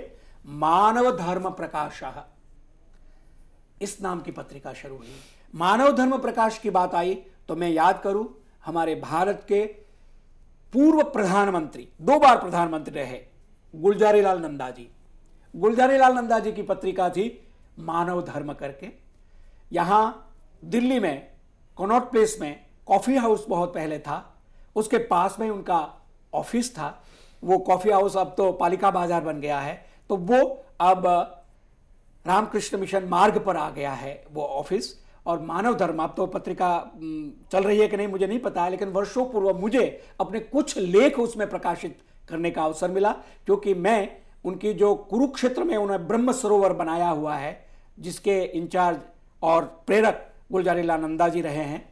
मानव धर्म प्रकाश इस नाम की पत्रिका शुरू हुई मानव धर्म प्रकाश की बात आई तो मैं याद करूं हमारे भारत के पूर्व प्रधानमंत्री दो बार प्रधानमंत्री रहे गुलजारीलाल नंदा जी गुलजारीलाल नंदा जी की पत्रिका थी मानव धर्म करके यहां दिल्ली में कनॉट प्लेस में कॉफ़ी हाउस बहुत पहले था उसके पास में उनका ऑफिस था वो कॉफ़ी हाउस अब तो पालिका बाजार बन गया है तो वो अब रामकृष्ण मिशन मार्ग पर आ गया है वो ऑफिस और मानव धर्म अब तो पत्रिका चल रही है कि नहीं मुझे नहीं पता है लेकिन वर्षों पूर्व मुझे अपने कुछ लेख उसमें प्रकाशित करने का अवसर मिला क्योंकि मैं उनकी जो कुरुक्षेत्र में उन्हें ब्रह्म सरोवर बनाया हुआ है जिसके इंचार्ज और प्रेरक गुलजारी नंदा जी रहे हैं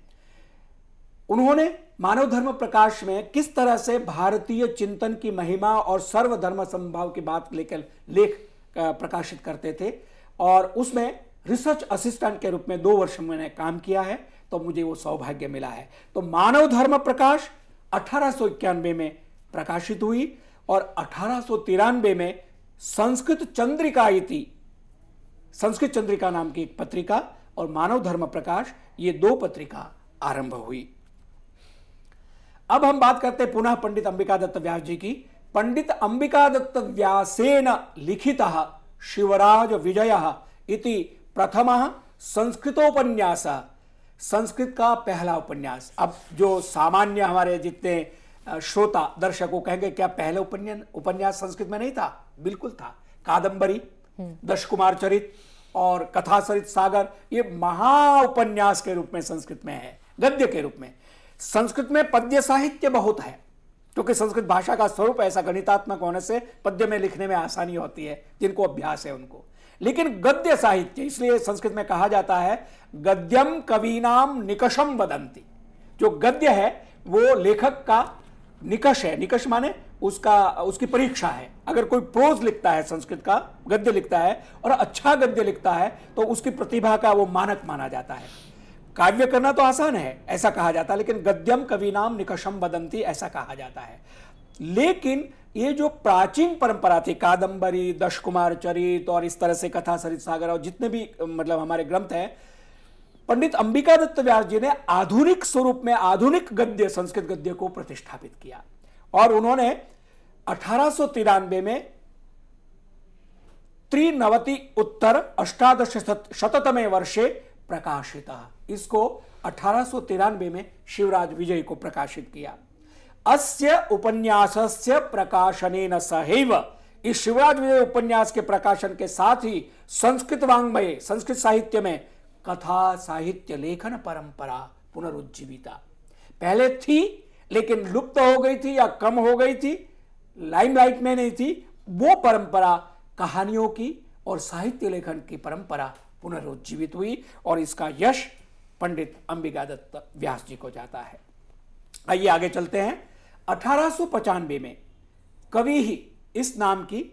उन्होंने मानव धर्म प्रकाश में किस तरह से भारतीय चिंतन की महिमा और सर्वधर्म संभाव की बात लेकर लेख प्रकाशित करते थे और उसमें रिसर्च असिस्टेंट के रूप में दो वर्ष मैंने काम किया है तो मुझे वो सौभाग्य मिला है तो मानव धर्म प्रकाश अठारह में प्रकाशित हुई और अठारह में संस्कृत चंद्रिका इति संस्कृत चंद्रिका नाम की एक पत्रिका और मानव धर्म प्रकाश ये दो पत्रिका आरंभ हुई अब हम बात करते हैं पुनः पंडित अंबिका दत्त व्यास जी की पंडित अंबिका दत्त व्यासेन लिखित शिवराज विजय इति प्रथम संस्कृतोपन्यास संस्कृत का पहला उपन्यास अब जो सामान्य हमारे जितने श्रोता दर्शकों कहेंगे क्या पहले उपन्यास उपन्यास संस्कृत में नहीं था बिल्कुल था कादंबरी हम्म। दश कुमार चरित और कथा सरित सागर ये महा उपन्यास के रूप में संस्कृत में है गद्य के रूप में संस्कृत में पद्य साहित्य बहुत है क्योंकि संस्कृत भाषा का स्वरूप ऐसा गणितात्मक होने से पद्य में लिखने में आसानी होती है जिनको अभ्यास है उनको लेकिन गद्य साहित्य इसलिए संस्कृत में कहा जाता है गद्यम कविनाम निकषम बदंती जो गद्य है वो लेखक का निकष है निकष माने उसका उसकी परीक्षा है अगर कोई प्रोज लिखता है संस्कृत का गद्य लिखता है और अच्छा गद्य लिखता है तो उसकी प्रतिभा का वो मानक माना जाता है काव्य करना तो आसान है ऐसा कहा जाता है लेकिन गद्यम कवि नाम निकषम बदंती ऐसा कहा जाता है लेकिन ये जो प्राचीन परंपरा थी कादंबरी दश कुमार चरित तो और इस तरह से कथा सरित सागर और जितने भी मतलब हमारे ग्रंथ हैं पंडित अंबिका दत्त व्यास जी ने आधुनिक स्वरूप में आधुनिक गद्य संस्कृत गद्य को प्रतिष्ठापित किया और उन्होंने अठारह में त्रिनवति उत्तर अष्टादश शततमे वर्षे प्रकाशित इसको अठारह में शिवराज विजय को प्रकाशित किया अस्य उपन्यासस्य प्रकाशन सहैव इस शिवराज विजय उपन्यास के प्रकाशन के साथ ही संस्कृत वांग्मय संस्कृत साहित्य में कथा साहित्य लेखन परंपरा पुनरुज्जीविता पहले थी लेकिन लुप्त हो गई थी या कम हो गई थी लाइमलाइट में नहीं थी वो परंपरा कहानियों की और साहित्य लेखन की परंपरा पुनरुज्जीवित हुई और इसका यश पंडित अंबिका दत्त व्यास जी को जाता है आइए आगे चलते हैं अठारह में कवि ही इस नाम की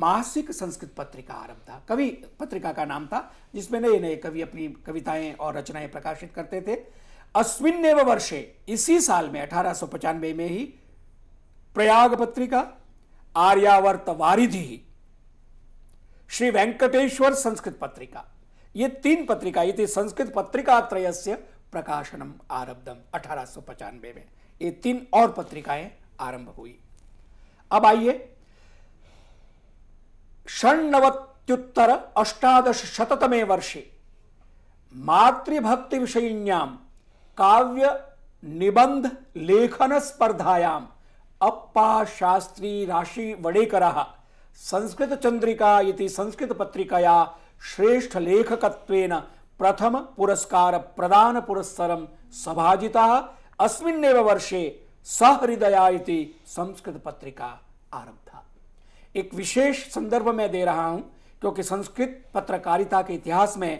मासिक संस्कृत पत्रिका आरंभ था कवि पत्रिका का नाम था जिसमें नए नए कवि अपनी कविताएं और रचनाएं प्रकाशित करते थे एवं वर्षे इसी साल में अठारह में ही प्रयाग पत्रिका आर्यावर्त वारिधि श्री वेंकटेश्वर संस्कृत पत्रिका ये तीन पत्रिका ये थी संस्कृत पत्रिका त्रयस्य प्रकाशनम आरब्धम अठारह में ये तीन और पत्रिकाएं आरंभ हुई अब आइए षण्णवत्युत्तर अष्टादश शततमे वर्षे मातृभक्ति विषयिण्याम काव्य निबंध लेखन स्पर्धायाम अप्पा शास्त्री राशि वडेकर संस्कृत चंद्रिका इति संस्कृत पत्रिकाया श्रेष्ठ लेखक प्रथम पुरस्कार प्रदान पुरस्कार सभाजिता अस्मिन्नेव वर्षे सहृदया संस्कृत पत्रिका आरब्ध एक विशेष संदर्भ में दे रहा हूं क्योंकि संस्कृत पत्रकारिता के इतिहास में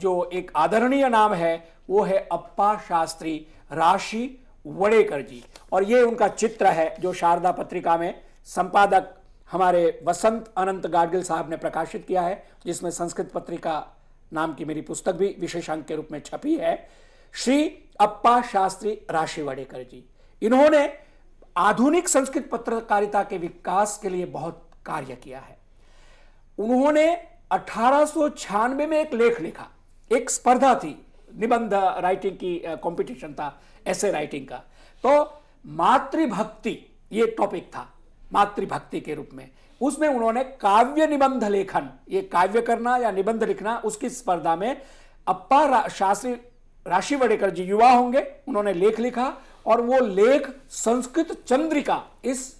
जो एक आदरणीय नाम है वो है अप्पा शास्त्री राशि वड़ेकर जी और ये उनका चित्र है जो शारदा पत्रिका में संपादक हमारे वसंत अनंत गाडगिल साहब ने प्रकाशित किया है जिसमें संस्कृत पत्रिका नाम की मेरी पुस्तक भी विशेषांक के रूप में छपी है श्री अप्पा शास्त्री राशि वडेकर जी इन्होंने आधुनिक संस्कृत पत्रकारिता के विकास के लिए बहुत कार्य किया है उन्होंने अठारह में एक लेख लिखा एक स्पर्धा थी निबंध राइटिंग की कंपटीशन था ऐसे राइटिंग का तो मातृभक्ति ये टॉपिक था मातृभक्ति के रूप में उसमें उन्होंने काव्य निबंध लेखन ये काव्य करना या निबंध लिखना उसकी स्पर्धा में अप्पा रा, शास्त्री राशि वडेकर जी युवा होंगे उन्होंने लेख लिखा और वो लेख संस्कृत चंद्रिका इस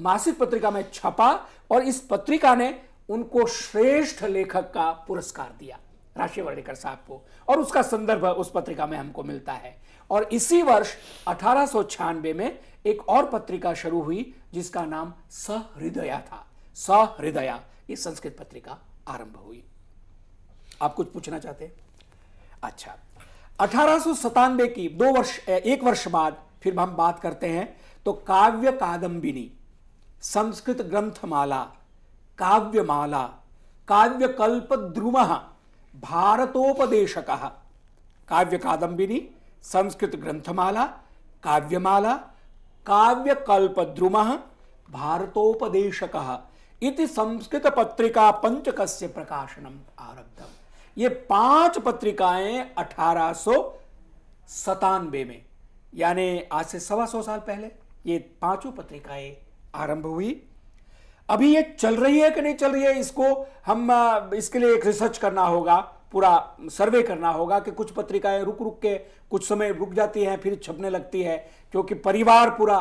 मासिक पत्रिका में छपा और इस पत्रिका ने उनको श्रेष्ठ लेखक का पुरस्कार दिया राशि वर्डेकर साहब को और उसका संदर्भ उस पत्रिका में हमको मिलता है और इसी वर्ष अठारह में एक और पत्रिका शुरू हुई जिसका नाम सहृदया था सहृदया ये संस्कृत पत्रिका आरंभ हुई आप कुछ पूछना चाहते हैं अच्छा अठारह की दो वर्ष एक वर्ष बाद फिर हम बात करते हैं तो काव्य कादम्बिनी संस्कृत ग्रंथमाला काव्यमाला काव्यकल्प ध्रुव भारतोपदेशक काव्य कादम्बिनी संस्कृत ग्रंथमाला काव्यमाला काव्यकल्पद्रुमः भारतोपदेशकः इति संस्कृत पत्रिका पंचक से प्रकाशन आरब्धम ये पांच पत्रिकाएं अठारह सतानवे में यानी आज से सवा सौ साल पहले ये पांचों पत्रिकाएं आरंभ हुई अभी ये चल रही है कि नहीं चल रही है इसको हम इसके लिए एक रिसर्च करना होगा पूरा सर्वे करना होगा कि कुछ पत्रिकाएं रुक रुक के कुछ समय रुक जाती हैं फिर छपने लगती है क्योंकि परिवार पूरा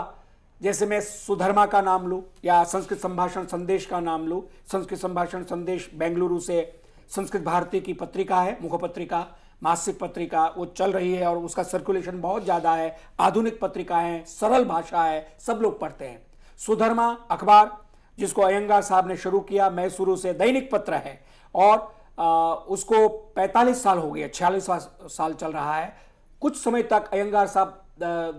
जैसे मैं सुधर्मा का नाम लूँ या संस्कृत संभाषण संदेश का नाम लूँ संस्कृत संभाषण संदेश बेंगलुरु से संस्कृत भारती की पत्रिका है मुख पत्रिका मासिक पत्रिका वो चल रही है और उसका सर्कुलेशन बहुत ज़्यादा है आधुनिक पत्रिका है सरल भाषा है सब लोग पढ़ते हैं सुधर्मा अखबार जिसको अयंगार साहब ने शुरू किया मैसूरू से दैनिक पत्र है और उसको 45 साल हो गया छियालीस साल चल रहा है कुछ समय तक अयंगार साहब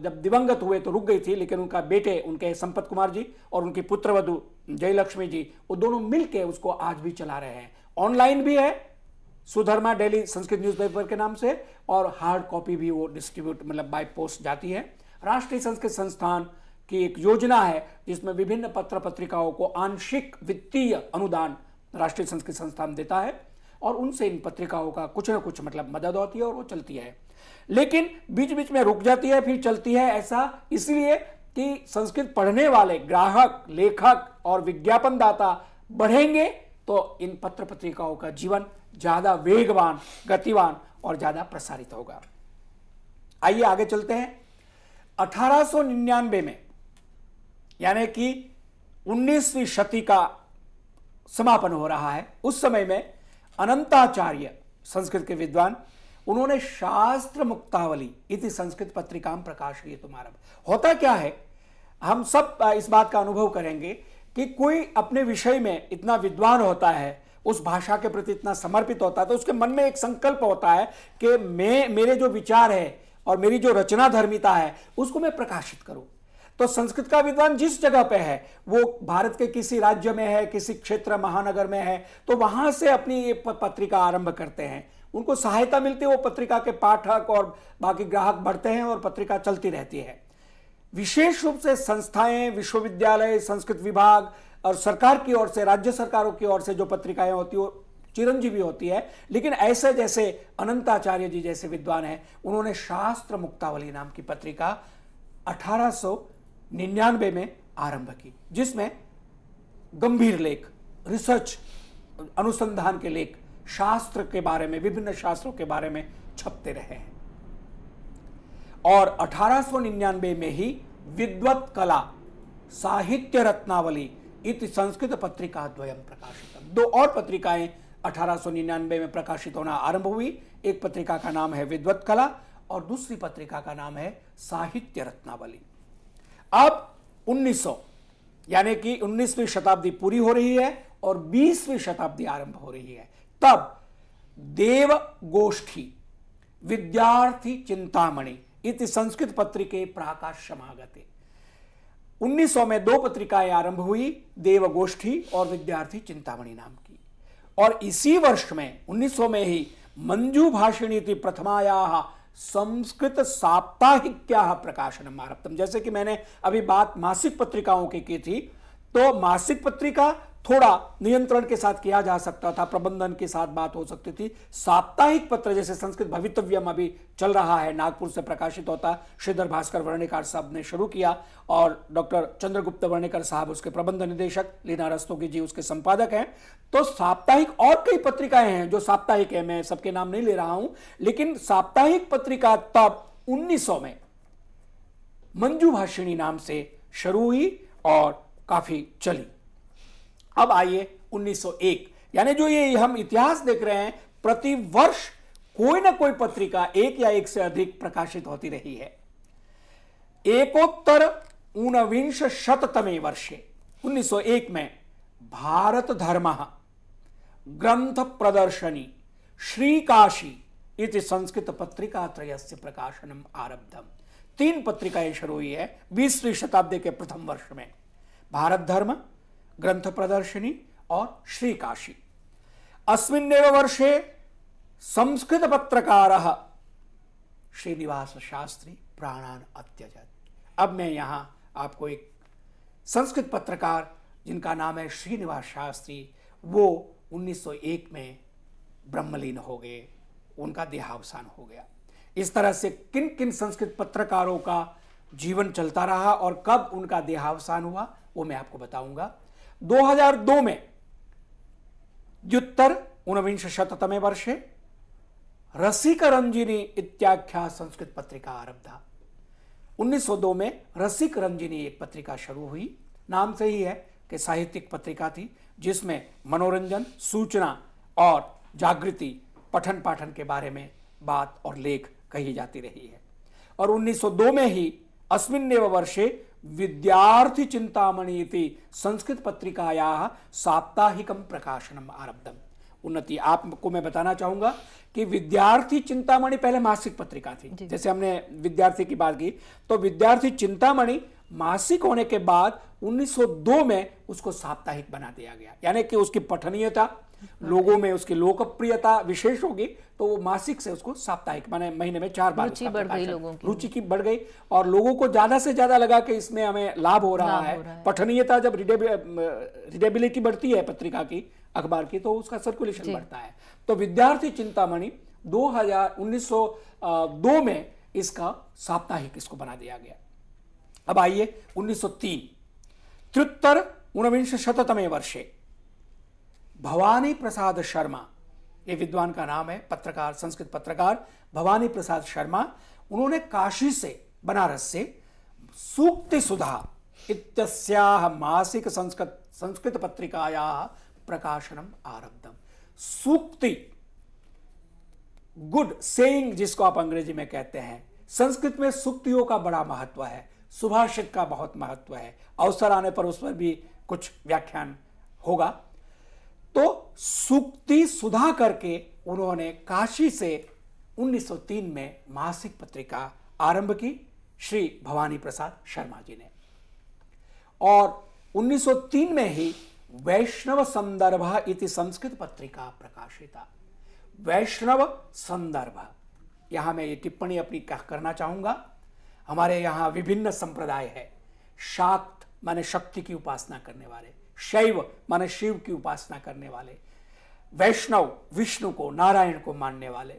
जब दिवंगत हुए तो रुक गई थी लेकिन उनका बेटे उनके संपत कुमार जी और उनकी पुत्रवधु जयलक्ष्मी जी वो दोनों मिलके उसको आज भी चला रहे हैं ऑनलाइन भी है सुधर्मा डेली संस्कृत न्यूज़पेपर के नाम से और हार्ड कॉपी भी वो डिस्ट्रीब्यूट मतलब बाय पोस्ट जाती है राष्ट्रीय संस्कृत संस्थान की एक योजना है जिसमें विभिन्न पत्र पत्रिकाओं को आंशिक वित्तीय अनुदान राष्ट्रीय संस्कृत संस्थान देता है और उनसे इन पत्रिकाओं का कुछ ना कुछ मतलब मदद होती है और वो चलती है लेकिन बीच बीच में रुक जाती है फिर चलती है ऐसा इसलिए कि संस्कृत पढ़ने वाले ग्राहक लेखक और विज्ञापनदाता बढ़ेंगे तो इन पत्र पत्रिकाओं का जीवन ज़्यादा वेगवान गतिवान और ज़्यादा प्रसारित होगा आइए आगे चलते हैं 1899 में यानी कि 19वीं शती का समापन हो रहा है उस समय में अनंताचार्य संस्कृत के विद्वान उन्होंने शास्त्र मुक्तावली इति संस्कृत पत्रिका प्रकाशित तुम्हारा होता क्या है हम सब इस बात का अनुभव करेंगे कि कोई अपने विषय में इतना विद्वान होता है उस भाषा के प्रति इतना समर्पित होता है तो उसके मन में एक संकल्प होता है कि मैं मेरे जो विचार है और मेरी जो रचना धर्मिता है उसको मैं प्रकाशित करूं तो संस्कृत का विद्वान जिस जगह पे है वो भारत के किसी राज्य में है किसी क्षेत्र महानगर में है तो वहां से अपनी ये पत्रिका आरंभ करते हैं उनको सहायता मिलती है वो पत्रिका के पाठक और बाकी ग्राहक बढ़ते हैं और पत्रिका चलती रहती है विशेष रूप से संस्थाएं विश्वविद्यालय संस्कृत विभाग और सरकार की ओर से राज्य सरकारों की ओर से जो पत्रिकाएं होती है चिरंजीवी होती है लेकिन ऐसे जैसे अनंताचार्य जी जैसे विद्वान हैं उन्होंने शास्त्र मुक्तावली नाम की पत्रिका अठारह निन्यानवे में आरंभ की जिसमें गंभीर लेख रिसर्च अनुसंधान के लेख शास्त्र के बारे में विभिन्न शास्त्रों के बारे में छपते रहे हैं और 1899 में ही विद्वत कला साहित्य रत्नावली इति संस्कृत पत्रिका द्वयम प्रकाशित दो और पत्रिकाएं 1899 में प्रकाशित होना आरंभ हुई एक पत्रिका का नाम है विद्वत कला और दूसरी पत्रिका का नाम है साहित्य रत्नावली अब 1900 यानी कि 19वीं शताब्दी पूरी हो रही है और 20वीं शताब्दी आरंभ हो रही है तब देव गोष्ठी विद्यार्थी चिंतामणि इति संस्कृत पत्रिके प्राकाश समागते 1900 में दो पत्रिकाएं आरंभ हुई देव गोष्ठी और विद्यार्थी चिंतामणि नाम की और इसी वर्ष में 1900 में ही मंजू भाषिणी थी प्रथमाया संस्कृत साप्ताहिक क्या प्रकाशन आरब्धम जैसे कि मैंने अभी बात मासिक पत्रिकाओं की की थी तो मासिक पत्रिका थोड़ा नियंत्रण के साथ किया जा सकता था प्रबंधन के साथ बात हो सकती थी साप्ताहिक पत्र जैसे संस्कृत भवितव्य में अभी चल रहा है नागपुर से प्रकाशित होता श्रीधर भास्कर वर्णिकार साहब ने शुरू किया और डॉक्टर चंद्रगुप्त वर्णिकर साहब उसके प्रबंध निदेशक लीना रस्तोगी जी उसके संपादक हैं तो साप्ताहिक और कई पत्रिकाएं हैं जो साप्ताहिक है मैं सबके नाम नहीं ले रहा हूं लेकिन साप्ताहिक पत्रिका तब उन्नीस में मंजू भाषिणी नाम से शुरू हुई और काफी चली अब आइए 1901 यानी जो ये हम इतिहास देख रहे हैं प्रतिवर्ष कोई ना कोई पत्रिका एक या एक से अधिक प्रकाशित होती रही है एकोत्तर ऊनविंश शततमे वर्षे 1901 में भारत धर्म ग्रंथ प्रदर्शनी श्री काशी इति संस्कृत पत्रिका त्रयस्य प्रकाशनम आरब्धम तीन पत्रिकाएं शुरू हुई है बीसवीं शताब्दी के प्रथम वर्ष में भारत धर्म ग्रंथ प्रदर्शनी और श्री काशी अस्मिन्नेव वर्षे संस्कृत पत्रकार श्रीनिवास शास्त्री प्राणान अत्यजत अब मैं यहाँ आपको एक संस्कृत पत्रकार जिनका नाम है श्रीनिवास शास्त्री वो 1901 में ब्रह्मलीन हो गए उनका देहावसान हो गया इस तरह से किन किन संस्कृत पत्रकारों का जीवन चलता रहा और कब उनका देहावसान हुआ वो मैं आपको बताऊंगा 2002 में व्युत्तर उनविंश शततमे वर्षे रसिक रंजिनी इत्याख्या संस्कृत पत्रिका सौ 1902 में रसिक रंजिनी एक पत्रिका शुरू हुई नाम से ही है कि साहित्यिक पत्रिका थी जिसमें मनोरंजन सूचना और जागृति पठन पाठन के बारे में बात और लेख कही जाती रही है और 1902 में ही अस्मिन्नेव वर्षे विद्यार्थी चिंतामणि संस्कृत पत्रिकाया साप्ताहिकम प्रकाशनम आरब्धम उन्नति आपको मैं बताना चाहूंगा कि विद्यार्थी चिंतामणि पहले मासिक पत्रिका थी जैसे हमने विद्यार्थी की बात की तो विद्यार्थी चिंतामणि मासिक होने के बाद 1902 में उसको साप्ताहिक बना दिया गया यानी कि उसकी पठनीयता लोगों में उसकी लोकप्रियता विशेष होगी तो वो मासिक से उसको साप्ताहिक माने महीने में चार बार रुचि बढ़ गई लोगों की रुचि की बढ़ गई और लोगों को ज्यादा से ज्यादा लगा कि इसमें हमें लाभ हो रहा है, है। पठनीयता जब रिडेबिलिटी बढ़ती है पत्रिका की अखबार की तो उसका सर्कुलेशन बढ़ता है तो विद्यार्थी चिंतामणि दो हजार में इसका साप्ताहिक इसको बना दिया गया अब आइए 1903 त्रुत्तर उनविंश शततमे वर्षे भवानी प्रसाद शर्मा ये विद्वान का नाम है पत्रकार संस्कृत पत्रकार भवानी प्रसाद शर्मा उन्होंने काशी से बनारस से सूक्ति सुधा इत्यस्याह मासिक संस्कृत संस्कृत पत्रिकाया प्रकाशनम आरब्धम सूक्ति गुड सेइंग जिसको आप अंग्रेजी में कहते हैं संस्कृत में सूक्तियों का बड़ा महत्व है सुभाषित का बहुत महत्व है अवसर आने पर उस पर भी कुछ व्याख्यान होगा तो सुक्ति सुधा करके उन्होंने काशी से 1903 में मासिक पत्रिका आरंभ की श्री भवानी प्रसाद शर्मा जी ने और 1903 में ही वैष्णव संदर्भ इति संस्कृत पत्रिका प्रकाशित वैष्णव संदर्भ यहां मैं ये टिप्पणी अपनी करना चाहूंगा हमारे यहाँ विभिन्न संप्रदाय है शाक्त माने शक्ति की उपासना करने वाले शैव माने शिव की उपासना करने वाले वैष्णव विष्णु को नारायण को मानने वाले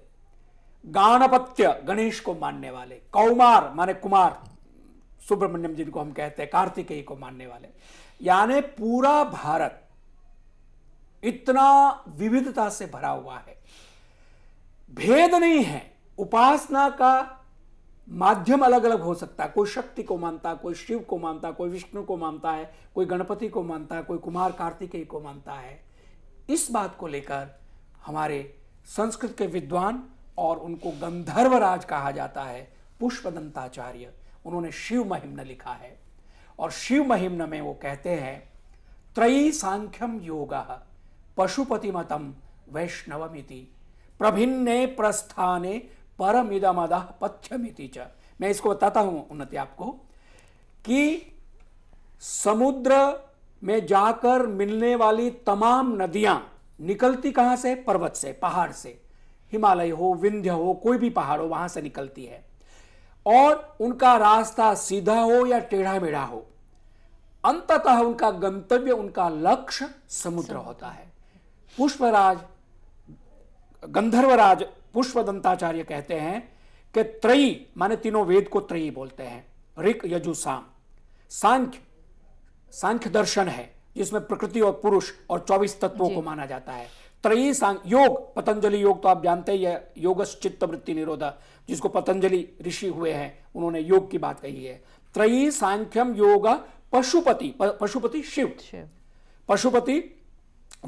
गाणपत्य गणेश को मानने वाले कौमार माने कुमार सुब्रमण्यम जिनको हम कहते हैं कार्तिकेय को मानने वाले यानी पूरा भारत इतना विविधता से भरा हुआ है भेद नहीं है उपासना का माध्यम अलग अलग हो सकता है कोई शक्ति को मानता कोई शिव को मानता कोई विष्णु को मानता है कोई गणपति को मानता है कोई कुमार कार्तिकेय को मानता है इस बात को लेकर हमारे संस्कृत के विद्वान और उनको गंधर्वराज कहा जाता है पुष्पदंताचार्य उन्होंने शिव महिम्न लिखा है और शिव महिम्न में वो कहते हैं त्रयी सांख्यम योग पशुपतिमतम वैष्णवमिति प्रभिन्ने प्रस्थाने परमिदमद पच्छमिति च मैं इसको बताता हूँ उन्नति आपको कि समुद्र में जाकर मिलने वाली तमाम नदियाँ निकलती कहाँ से पर्वत से पहाड़ से हिमालय हो विंध्य हो कोई भी पहाड़ हो वहाँ से निकलती है और उनका रास्ता सीधा हो या टेढ़ा मेढ़ा हो अंततः उनका गंतव्य उनका लक्ष्य समुद्र होता है पुष्पराज गंधर्वराज पुष्प दंताचार्य कहते हैं कि त्रयी माने तीनों वेद को त्रयी बोलते हैं ऋक यजु साम सांख्य सांख्य दर्शन है जिसमें प्रकृति और पुरुष और चौबीस तत्वों को माना जाता है त्रयी सांग योग पतंजलि योग तो आप जानते ही योग चित्त वृत्ति निरोधा जिसको पतंजलि ऋषि हुए हैं उन्होंने योग की बात कही है त्रयी सांख्यम योग पशुपति पशुपति शिव पशुपति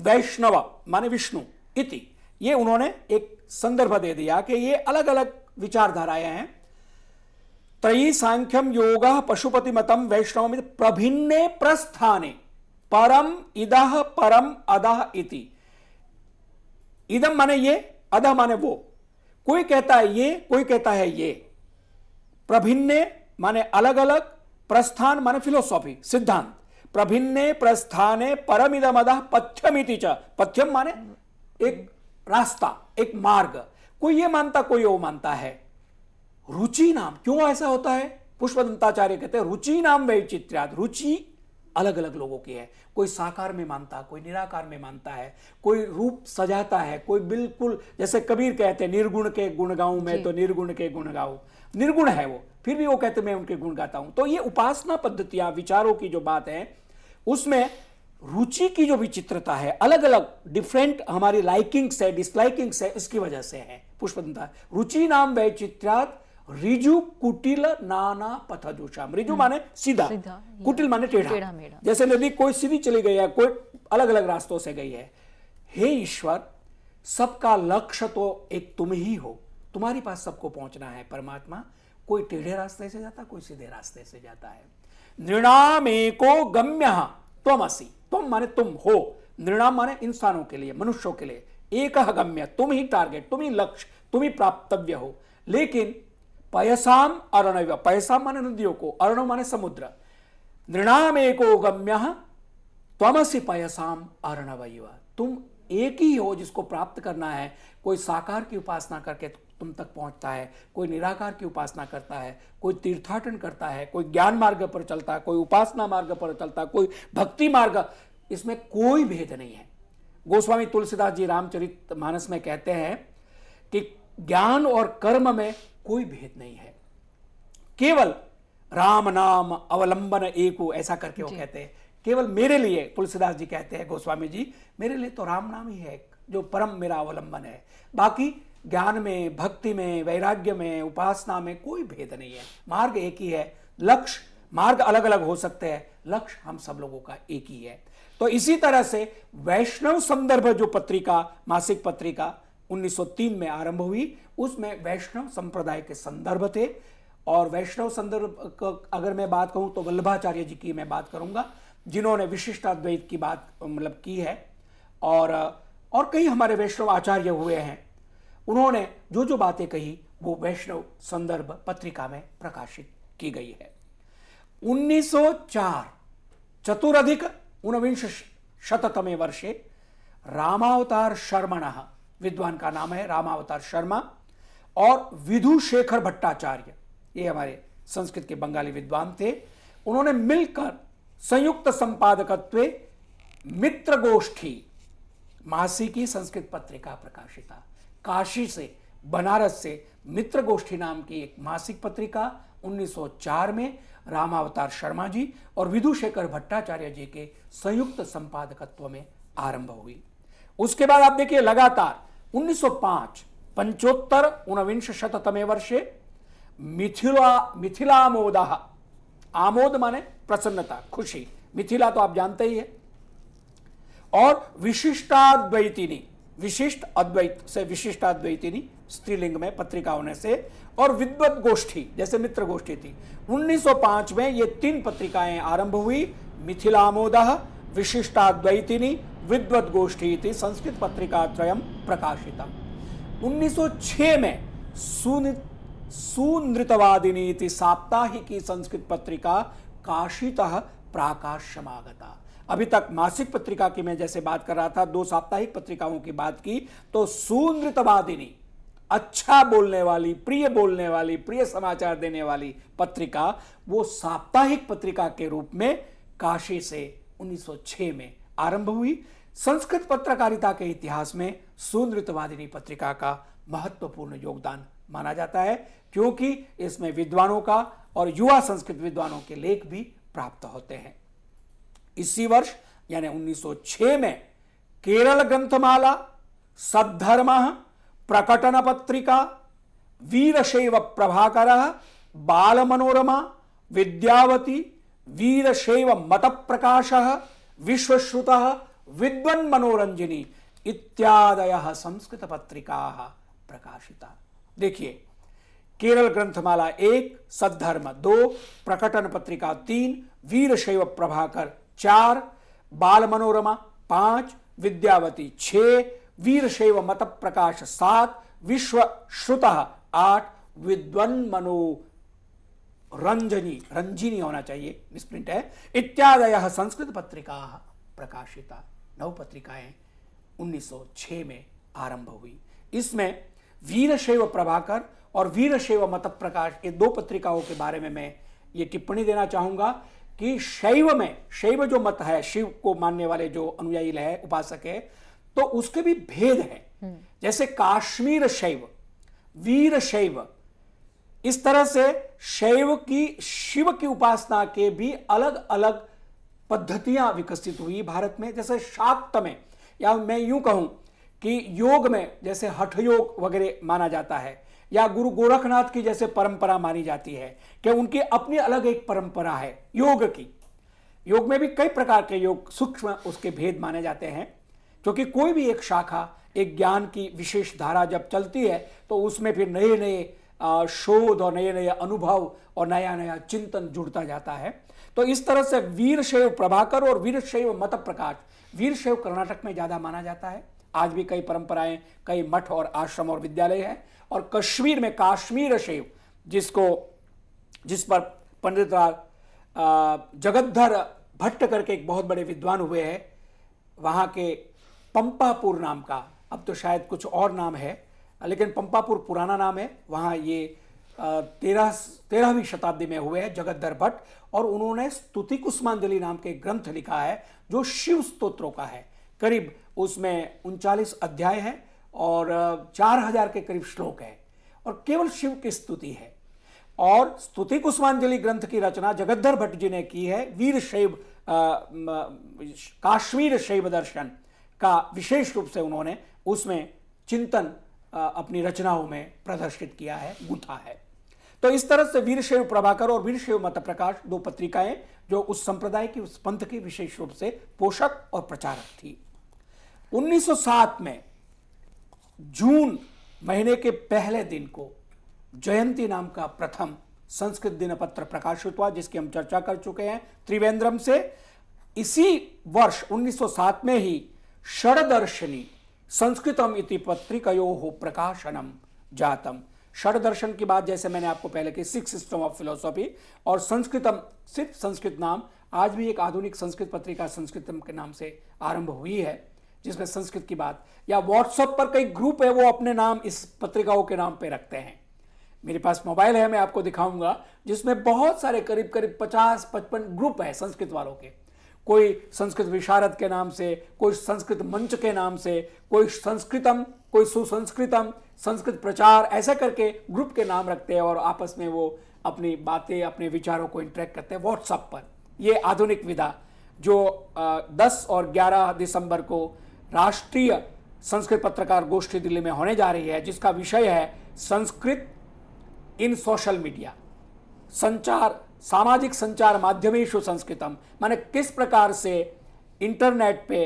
वैष्णव माने विष्णु इति ये उन्होंने एक संदर्भ दे दिया कि ये अलग अलग विचारधाराएं हैं त्रयी सांख्यम योग पशुपति मतम वैष्णव प्रभिन्ने प्रस्थाने परम इदह परम अदह इति इदम माने ये अदह माने वो कोई कहता है ये कोई कहता है ये प्रभिन्ने माने अलग अलग प्रस्थान माने फिलोसॉफी सिद्धांत प्रभिन्ने प्रस्थाने परम इदम अदह पथ्यम इति च पथ्यम माने एक रास्ता एक मार्ग कोई ये मानता कोई वो मानता है रुचि नाम क्यों ऐसा होता है पुष्प दंताचार्य कहते हैं रुचि नाम वैचित्र्या रुचि अलग अलग लोगों की है कोई साकार में मानता कोई निराकार में मानता है कोई रूप सजाता है कोई बिल्कुल जैसे कबीर कहते हैं निर्गुण के गुण गाऊं मैं तो निर्गुण के गुण गाऊं निर्गुण है वो फिर भी वो कहते मैं उनके गुण गाता हूं तो ये उपासना पद्धतियां विचारों की जो बात है उसमें रुचि की जो विचित्रता है अलग अलग डिफरेंट हमारी लाइकिंग्स है डिसलाइकिंग्स है इसकी वजह से है पुष्पदंता रुचि नाम वैचित्रात रिजु कुटिल नाना पथजोशाम रिजु हम्म। माने सीधा, सीधा कुटिल माने टेढ़ा जैसे नदी कोई सीधी चली गई है कोई अलग अलग रास्तों से गई है हे ईश्वर सबका लक्ष्य तो एक तुम ही हो तुम्हारी पास सबको पहुंचना है परमात्मा कोई टेढ़े रास्ते से जाता कोई सीधे रास्ते से जाता है नृणाम एको गम्य असी तुम माने तुम हो निर्णाम माने इंसानों के लिए मनुष्यों के लिए एक गम्य तुम ही टारगेट तुम ही लक्ष्य तुम ही प्राप्तव्य हो लेकिन पयसाम अरण्य पयसाम माने नदियों को अरण माने समुद्र निर्णाम एको गम्य त्वमसी पयसाम अरणवयव तुम एक ही हो जिसको प्राप्त करना है कोई साकार की उपासना करके तुम तक पहुंचता है कोई निराकार की उपासना करता है कोई तीर्थाटन करता है कोई ज्ञान मार्ग पर चलता है कोई उपासना मार्ग पर चलता है कोई भक्ति मार्ग इसमें कोई भेद नहीं है गोस्वामी तुलसीदास जी रामचरित मानस में कहते हैं कि ज्ञान और कर्म में कोई भेद नहीं है केवल राम नाम अवलंबन एक ऐसा करके वो कहते हैं केवल मेरे लिए तुलसीदास जी कहते हैं गोस्वामी जी मेरे लिए तो राम नाम ही है जो परम मेरा अवलंबन है बाकी ज्ञान में भक्ति में वैराग्य में उपासना में कोई भेद नहीं है मार्ग एक ही है लक्ष्य मार्ग अलग अलग हो सकते हैं लक्ष्य हम सब लोगों का एक ही है तो इसी तरह से वैष्णव संदर्भ जो पत्रिका मासिक पत्रिका 1903 में आरंभ हुई उसमें वैष्णव संप्रदाय के संदर्भ थे और वैष्णव संदर्भ अगर मैं बात कहूँ तो वल्लभाचार्य जी की मैं बात करूंगा जिन्होंने विशिष्ट अद्वैत की बात मतलब की है और और कई हमारे वैष्णव आचार्य हुए हैं उन्होंने जो जो बातें कही वो वैष्णव संदर्भ पत्रिका में प्रकाशित की गई है 1904 चतुरधिक उनविंश शततमे वर्षे रामावतार शर्मण विद्वान का नाम है रामावतार शर्मा और विधु शेखर भट्टाचार्य ये हमारे संस्कृत के बंगाली विद्वान थे उन्होंने मिलकर संयुक्त संपादकत्व मित्र गोष्ठी मासी की संस्कृत पत्रिका प्रकाशिता काशी से बनारस से मित्र गोष्ठी नाम की एक मासिक पत्रिका 1904 में रामावतार शर्मा जी और विदुशेखर भट्टाचार्य जी के संयुक्त संपादकत्व में आरंभ हुई उसके बाद आप देखिए लगातार 1905 पंचोत्तर उनविंश शततमे वर्षे मिथिला मिथिला आमोदा आमोद माने प्रसन्नता खुशी मिथिला तो आप जानते ही है और विशिष्टाद्वैतिनी विशिष्ट अद्वैत से विशिष्ट अद्वैतिनी स्त्रीलिंग में पत्रिका होने से और विद्वत गोष्ठी जैसे मित्र गोष्ठी थी 1905 में ये तीन पत्रिकाएं आरंभ हुई मिथिलामोद विशिष्टाद्वैतिनी विद्वत गोष्ठी थी संस्कृत पत्रिका त्रयम प्रकाशित 1906 में सुन सुनृतवादिनी साप्ताहिकी संस्कृत पत्रिका काशितः प्राकाश्यमागता अभी तक मासिक पत्रिका की मैं जैसे बात कर रहा था दो साप्ताहिक पत्रिकाओं की बात की तो सुनृतवादिनी अच्छा बोलने वाली प्रिय बोलने वाली प्रिय समाचार देने वाली पत्रिका वो साप्ताहिक पत्रिका के रूप में काशी से 1906 में आरंभ हुई संस्कृत पत्रकारिता के इतिहास में सुनृतवादिनी पत्रिका का महत्वपूर्ण योगदान माना जाता है क्योंकि इसमें विद्वानों का और युवा संस्कृत विद्वानों के लेख भी प्राप्त होते हैं इसी वर्ष यानी 1906 में केरल ग्रंथमाला सद्धर्म प्रकटन पत्रिका वीरशैव प्रभाकर बाल मनोरमा विद्यावती वीरशैव मत प्रकाश विश्वश्रुत विद्वन मनोरंजनी इत्यादय संस्कृत पत्रिका प्रकाशिता देखिए केरल ग्रंथमाला एक सद्धर्म दो प्रकटन पत्रिका तीन वीरशैव प्रभाकर चार बाल मनोरमा पांच विद्यावती छह वीरशैव मत प्रकाश सात विश्व श्रुत आठ विद्वन मनो रंजनी रंजनी होना चाहिए मिसप्रिंट है इत्यादय संस्कृत पत्रिका प्रकाशिता नव पत्रिकाएं 1906 में आरंभ हुई इसमें वीरशैव प्रभाकर और वीरशैव मत प्रकाश ये दो पत्रिकाओं के बारे में मैं ये टिप्पणी देना चाहूंगा कि शैव में शैव जो मत है शिव को मानने वाले जो अनुयायी है उपासक है तो उसके भी भेद है हम्म। जैसे काश्मीर शैव वीर शैव इस तरह से शैव की शिव की उपासना के भी अलग अलग पद्धतियां विकसित हुई भारत में जैसे शाक्त में या मैं यूं कहूं कि योग में जैसे हठ योग वगैरह माना जाता है या गुरु गोरखनाथ की जैसे परंपरा मानी जाती है कि उनकी अपनी अलग एक परंपरा है योग की योग में भी कई प्रकार के योग सूक्ष्म उसके भेद माने जाते हैं क्योंकि कोई भी एक शाखा एक ज्ञान की विशेष धारा जब चलती है तो उसमें फिर नए नए शोध और नए नए अनुभव और नया नया चिंतन जुड़ता जाता है तो इस तरह से वीरशैव प्रभाकर और वीरशैव मत प्रकाश वीरशैव कर्नाटक में ज़्यादा माना जाता है आज भी कई परंपराएं कई मठ और आश्रम और विद्यालय हैं और कश्मीर में काश्मीर शेव जिसको जिस पर पंडित जगद्धर भट्ट करके एक बहुत बड़े विद्वान हुए हैं वहाँ के पंपापुर नाम का अब तो शायद कुछ और नाम है लेकिन पंपापुर पुराना नाम है वहाँ ये तेरह तेरहवीं शताब्दी में हुए हैं जगतधर भट्ट और उन्होंने स्तुति कुष्मांजलि नाम के ग्रंथ लिखा है जो शिव स्तोत्रों का है करीब उसमें उनचालीस अध्याय हैं और चार हजार के करीब श्लोक है और केवल शिव की स्तुति है और स्तुति कुष्मांजलि ग्रंथ की रचना जगद्धर भट्ट जी ने की है वीर शैव काश्मीर शैव दर्शन का विशेष रूप से उन्होंने उसमें चिंतन अपनी रचनाओं में प्रदर्शित किया है गुथा है तो इस तरह से वीर शैव प्रभाकर और वीर शैव मत प्रकाश दो पत्रिकाएं जो उस संप्रदाय की उस पंथ की विशेष रूप से पोषक और प्रचारक थी 1907 में जून महीने के पहले दिन को जयंती नाम का प्रथम संस्कृत दिनपत्र प्रकाशित हुआ जिसकी हम चर्चा कर चुके हैं त्रिवेंद्रम से इसी वर्ष 1907 में ही षडदर्शनी संस्कृतम इति पत्रिकयो प्रकाशनम जातम षड दर्शन की बात जैसे मैंने आपको पहले की सिक्स सिस्टम ऑफ फिलोसॉफी और संस्कृतम सिर्फ संस्कृत नाम आज भी एक आधुनिक संस्कृत पत्रिका संस्कृतम के नाम से आरंभ हुई है जिसमें संस्कृत की बात या व्हाट्सएप पर कई ग्रुप है वो अपने नाम इस पत्रिकाओं के नाम पे रखते हैं मेरे पास मोबाइल है मैं आपको दिखाऊंगा जिसमें बहुत सारे करीब करीब पचास पचपन ग्रुप है संस्कृत वालों के कोई संस्कृत विशारद के नाम से कोई संस्कृत मंच के नाम से कोई संस्कृतम कोई सुसंस्कृतम संस्कृत प्रचार ऐसा करके ग्रुप के नाम रखते हैं और आपस में वो अपनी बातें अपने विचारों को इंटरेक्ट करते हैं व्हाट्सअप पर ये आधुनिक विधा जो 10 और 11 दिसंबर को राष्ट्रीय संस्कृत पत्रकार गोष्ठी दिल्ली में होने जा रही है जिसका विषय है संस्कृत इन सोशल मीडिया संचार सामाजिक संचार माध्यमेशु संस्कृतम माने किस प्रकार से इंटरनेट पे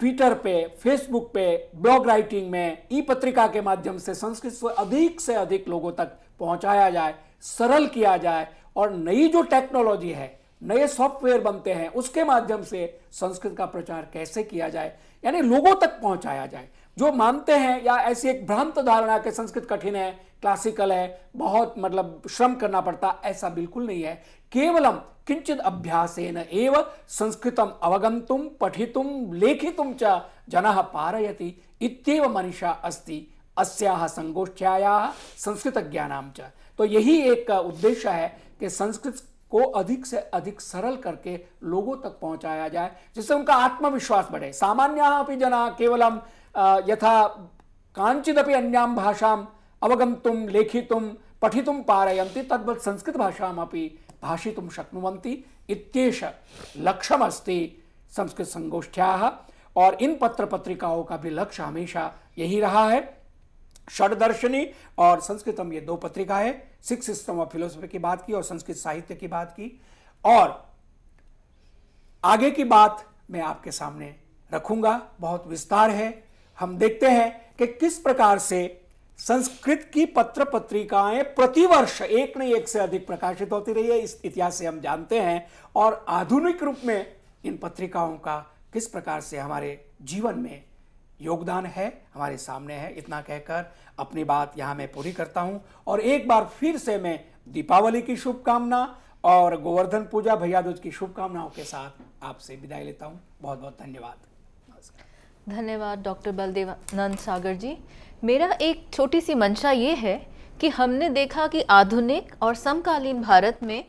ट्विटर पे फेसबुक पे ब्लॉग राइटिंग में ई पत्रिका के माध्यम से संस्कृत को अधिक से अधिक लोगों तक पहुंचाया जाए सरल किया जाए और नई जो टेक्नोलॉजी है नए सॉफ्टवेयर बनते हैं उसके माध्यम से संस्कृत का प्रचार कैसे किया जाए यानी लोगों तक पहुंचाया जाए जो मानते हैं या ऐसी एक भ्रांत धारणा के संस्कृत कठिन है क्लासिकल है बहुत मतलब श्रम करना पड़ता ऐसा बिल्कुल नहीं है केवलम किंचित अभ्यास एव संस्कृतम अवगंतुम पठितुम लेखितुम च जना पारयति इतव मनीषा अस्ति अस्याह संगोष्ठ्याया संस्कृत ज्ञानाम च तो यही एक उद्देश्य है कि संस्कृत को अधिक से अधिक सरल करके लोगों तक पहुंचाया जाए जिससे उनका आत्मविश्वास बढ़े सामान्य अपनी जना केवलम यथा कांचिदपि अन्याम भाषा अवगंतुम लेखितुम पठितुम पारयती तद्वत् संस्कृत भाषामपि भाषित शक्नुवन्ति इतेश लक्ष्यमस्ति संस्कृत संगोष्ठिया और इन पत्र पत्रिकाओं का भी लक्ष्य हमेशा यही रहा है षडदर्शनी और संस्कृतम ये दो पत्रिका है सिक्स सिस्टम ऑफ फिलोसफी की बात की और संस्कृत साहित्य की बात की और आगे की बात मैं आपके सामने रखूंगा बहुत विस्तार है हम देखते हैं कि किस प्रकार से संस्कृत की पत्र पत्रिकाएं प्रतिवर्ष एक नहीं एक से अधिक प्रकाशित होती रही है इस इतिहास से हम जानते हैं और आधुनिक रूप में इन पत्रिकाओं का किस प्रकार से हमारे जीवन में योगदान है हमारे सामने है इतना कहकर अपनी बात यहाँ मैं पूरी करता हूँ और एक बार फिर से मैं दीपावली की शुभकामना और गोवर्धन पूजा भैया दूज की शुभकामनाओं के साथ आपसे विदाई लेता हूँ बहुत बहुत धन्यवाद धन्यवाद डॉक्टर बलदेव नंद सागर जी मेरा एक छोटी सी मंशा ये है कि हमने देखा कि आधुनिक और समकालीन भारत में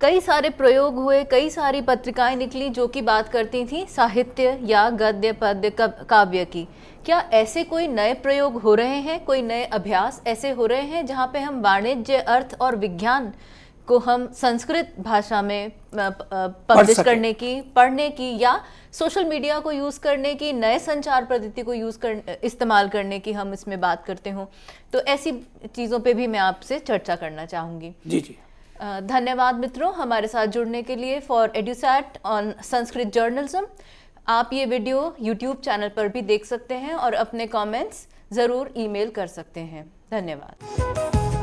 कई सारे प्रयोग हुए कई सारी पत्रिकाएं निकली जो कि बात करती थी साहित्य या गद्य पद्य काव्य की क्या ऐसे कोई नए प्रयोग हो रहे हैं कोई नए अभ्यास ऐसे हो रहे हैं जहाँ पे हम वाणिज्य अर्थ और विज्ञान को हम संस्कृत भाषा में पब्लिश करने की पढ़ने की या सोशल मीडिया को यूज़ करने की नए संचार पद्धति को यूज़ कर इस्तेमाल करने की हम इसमें बात करते हों तो ऐसी चीज़ों पे भी मैं आपसे चर्चा करना चाहूँगी जी जी धन्यवाद मित्रों हमारे साथ जुड़ने के लिए for Edusat on Sanskrit journalism आप ये वीडियो यूट्यूब चैनल पर भी देख सकते हैं और अपने कमेंट्स ज़रूर ईमेल कर सकते हैं धन्यवाद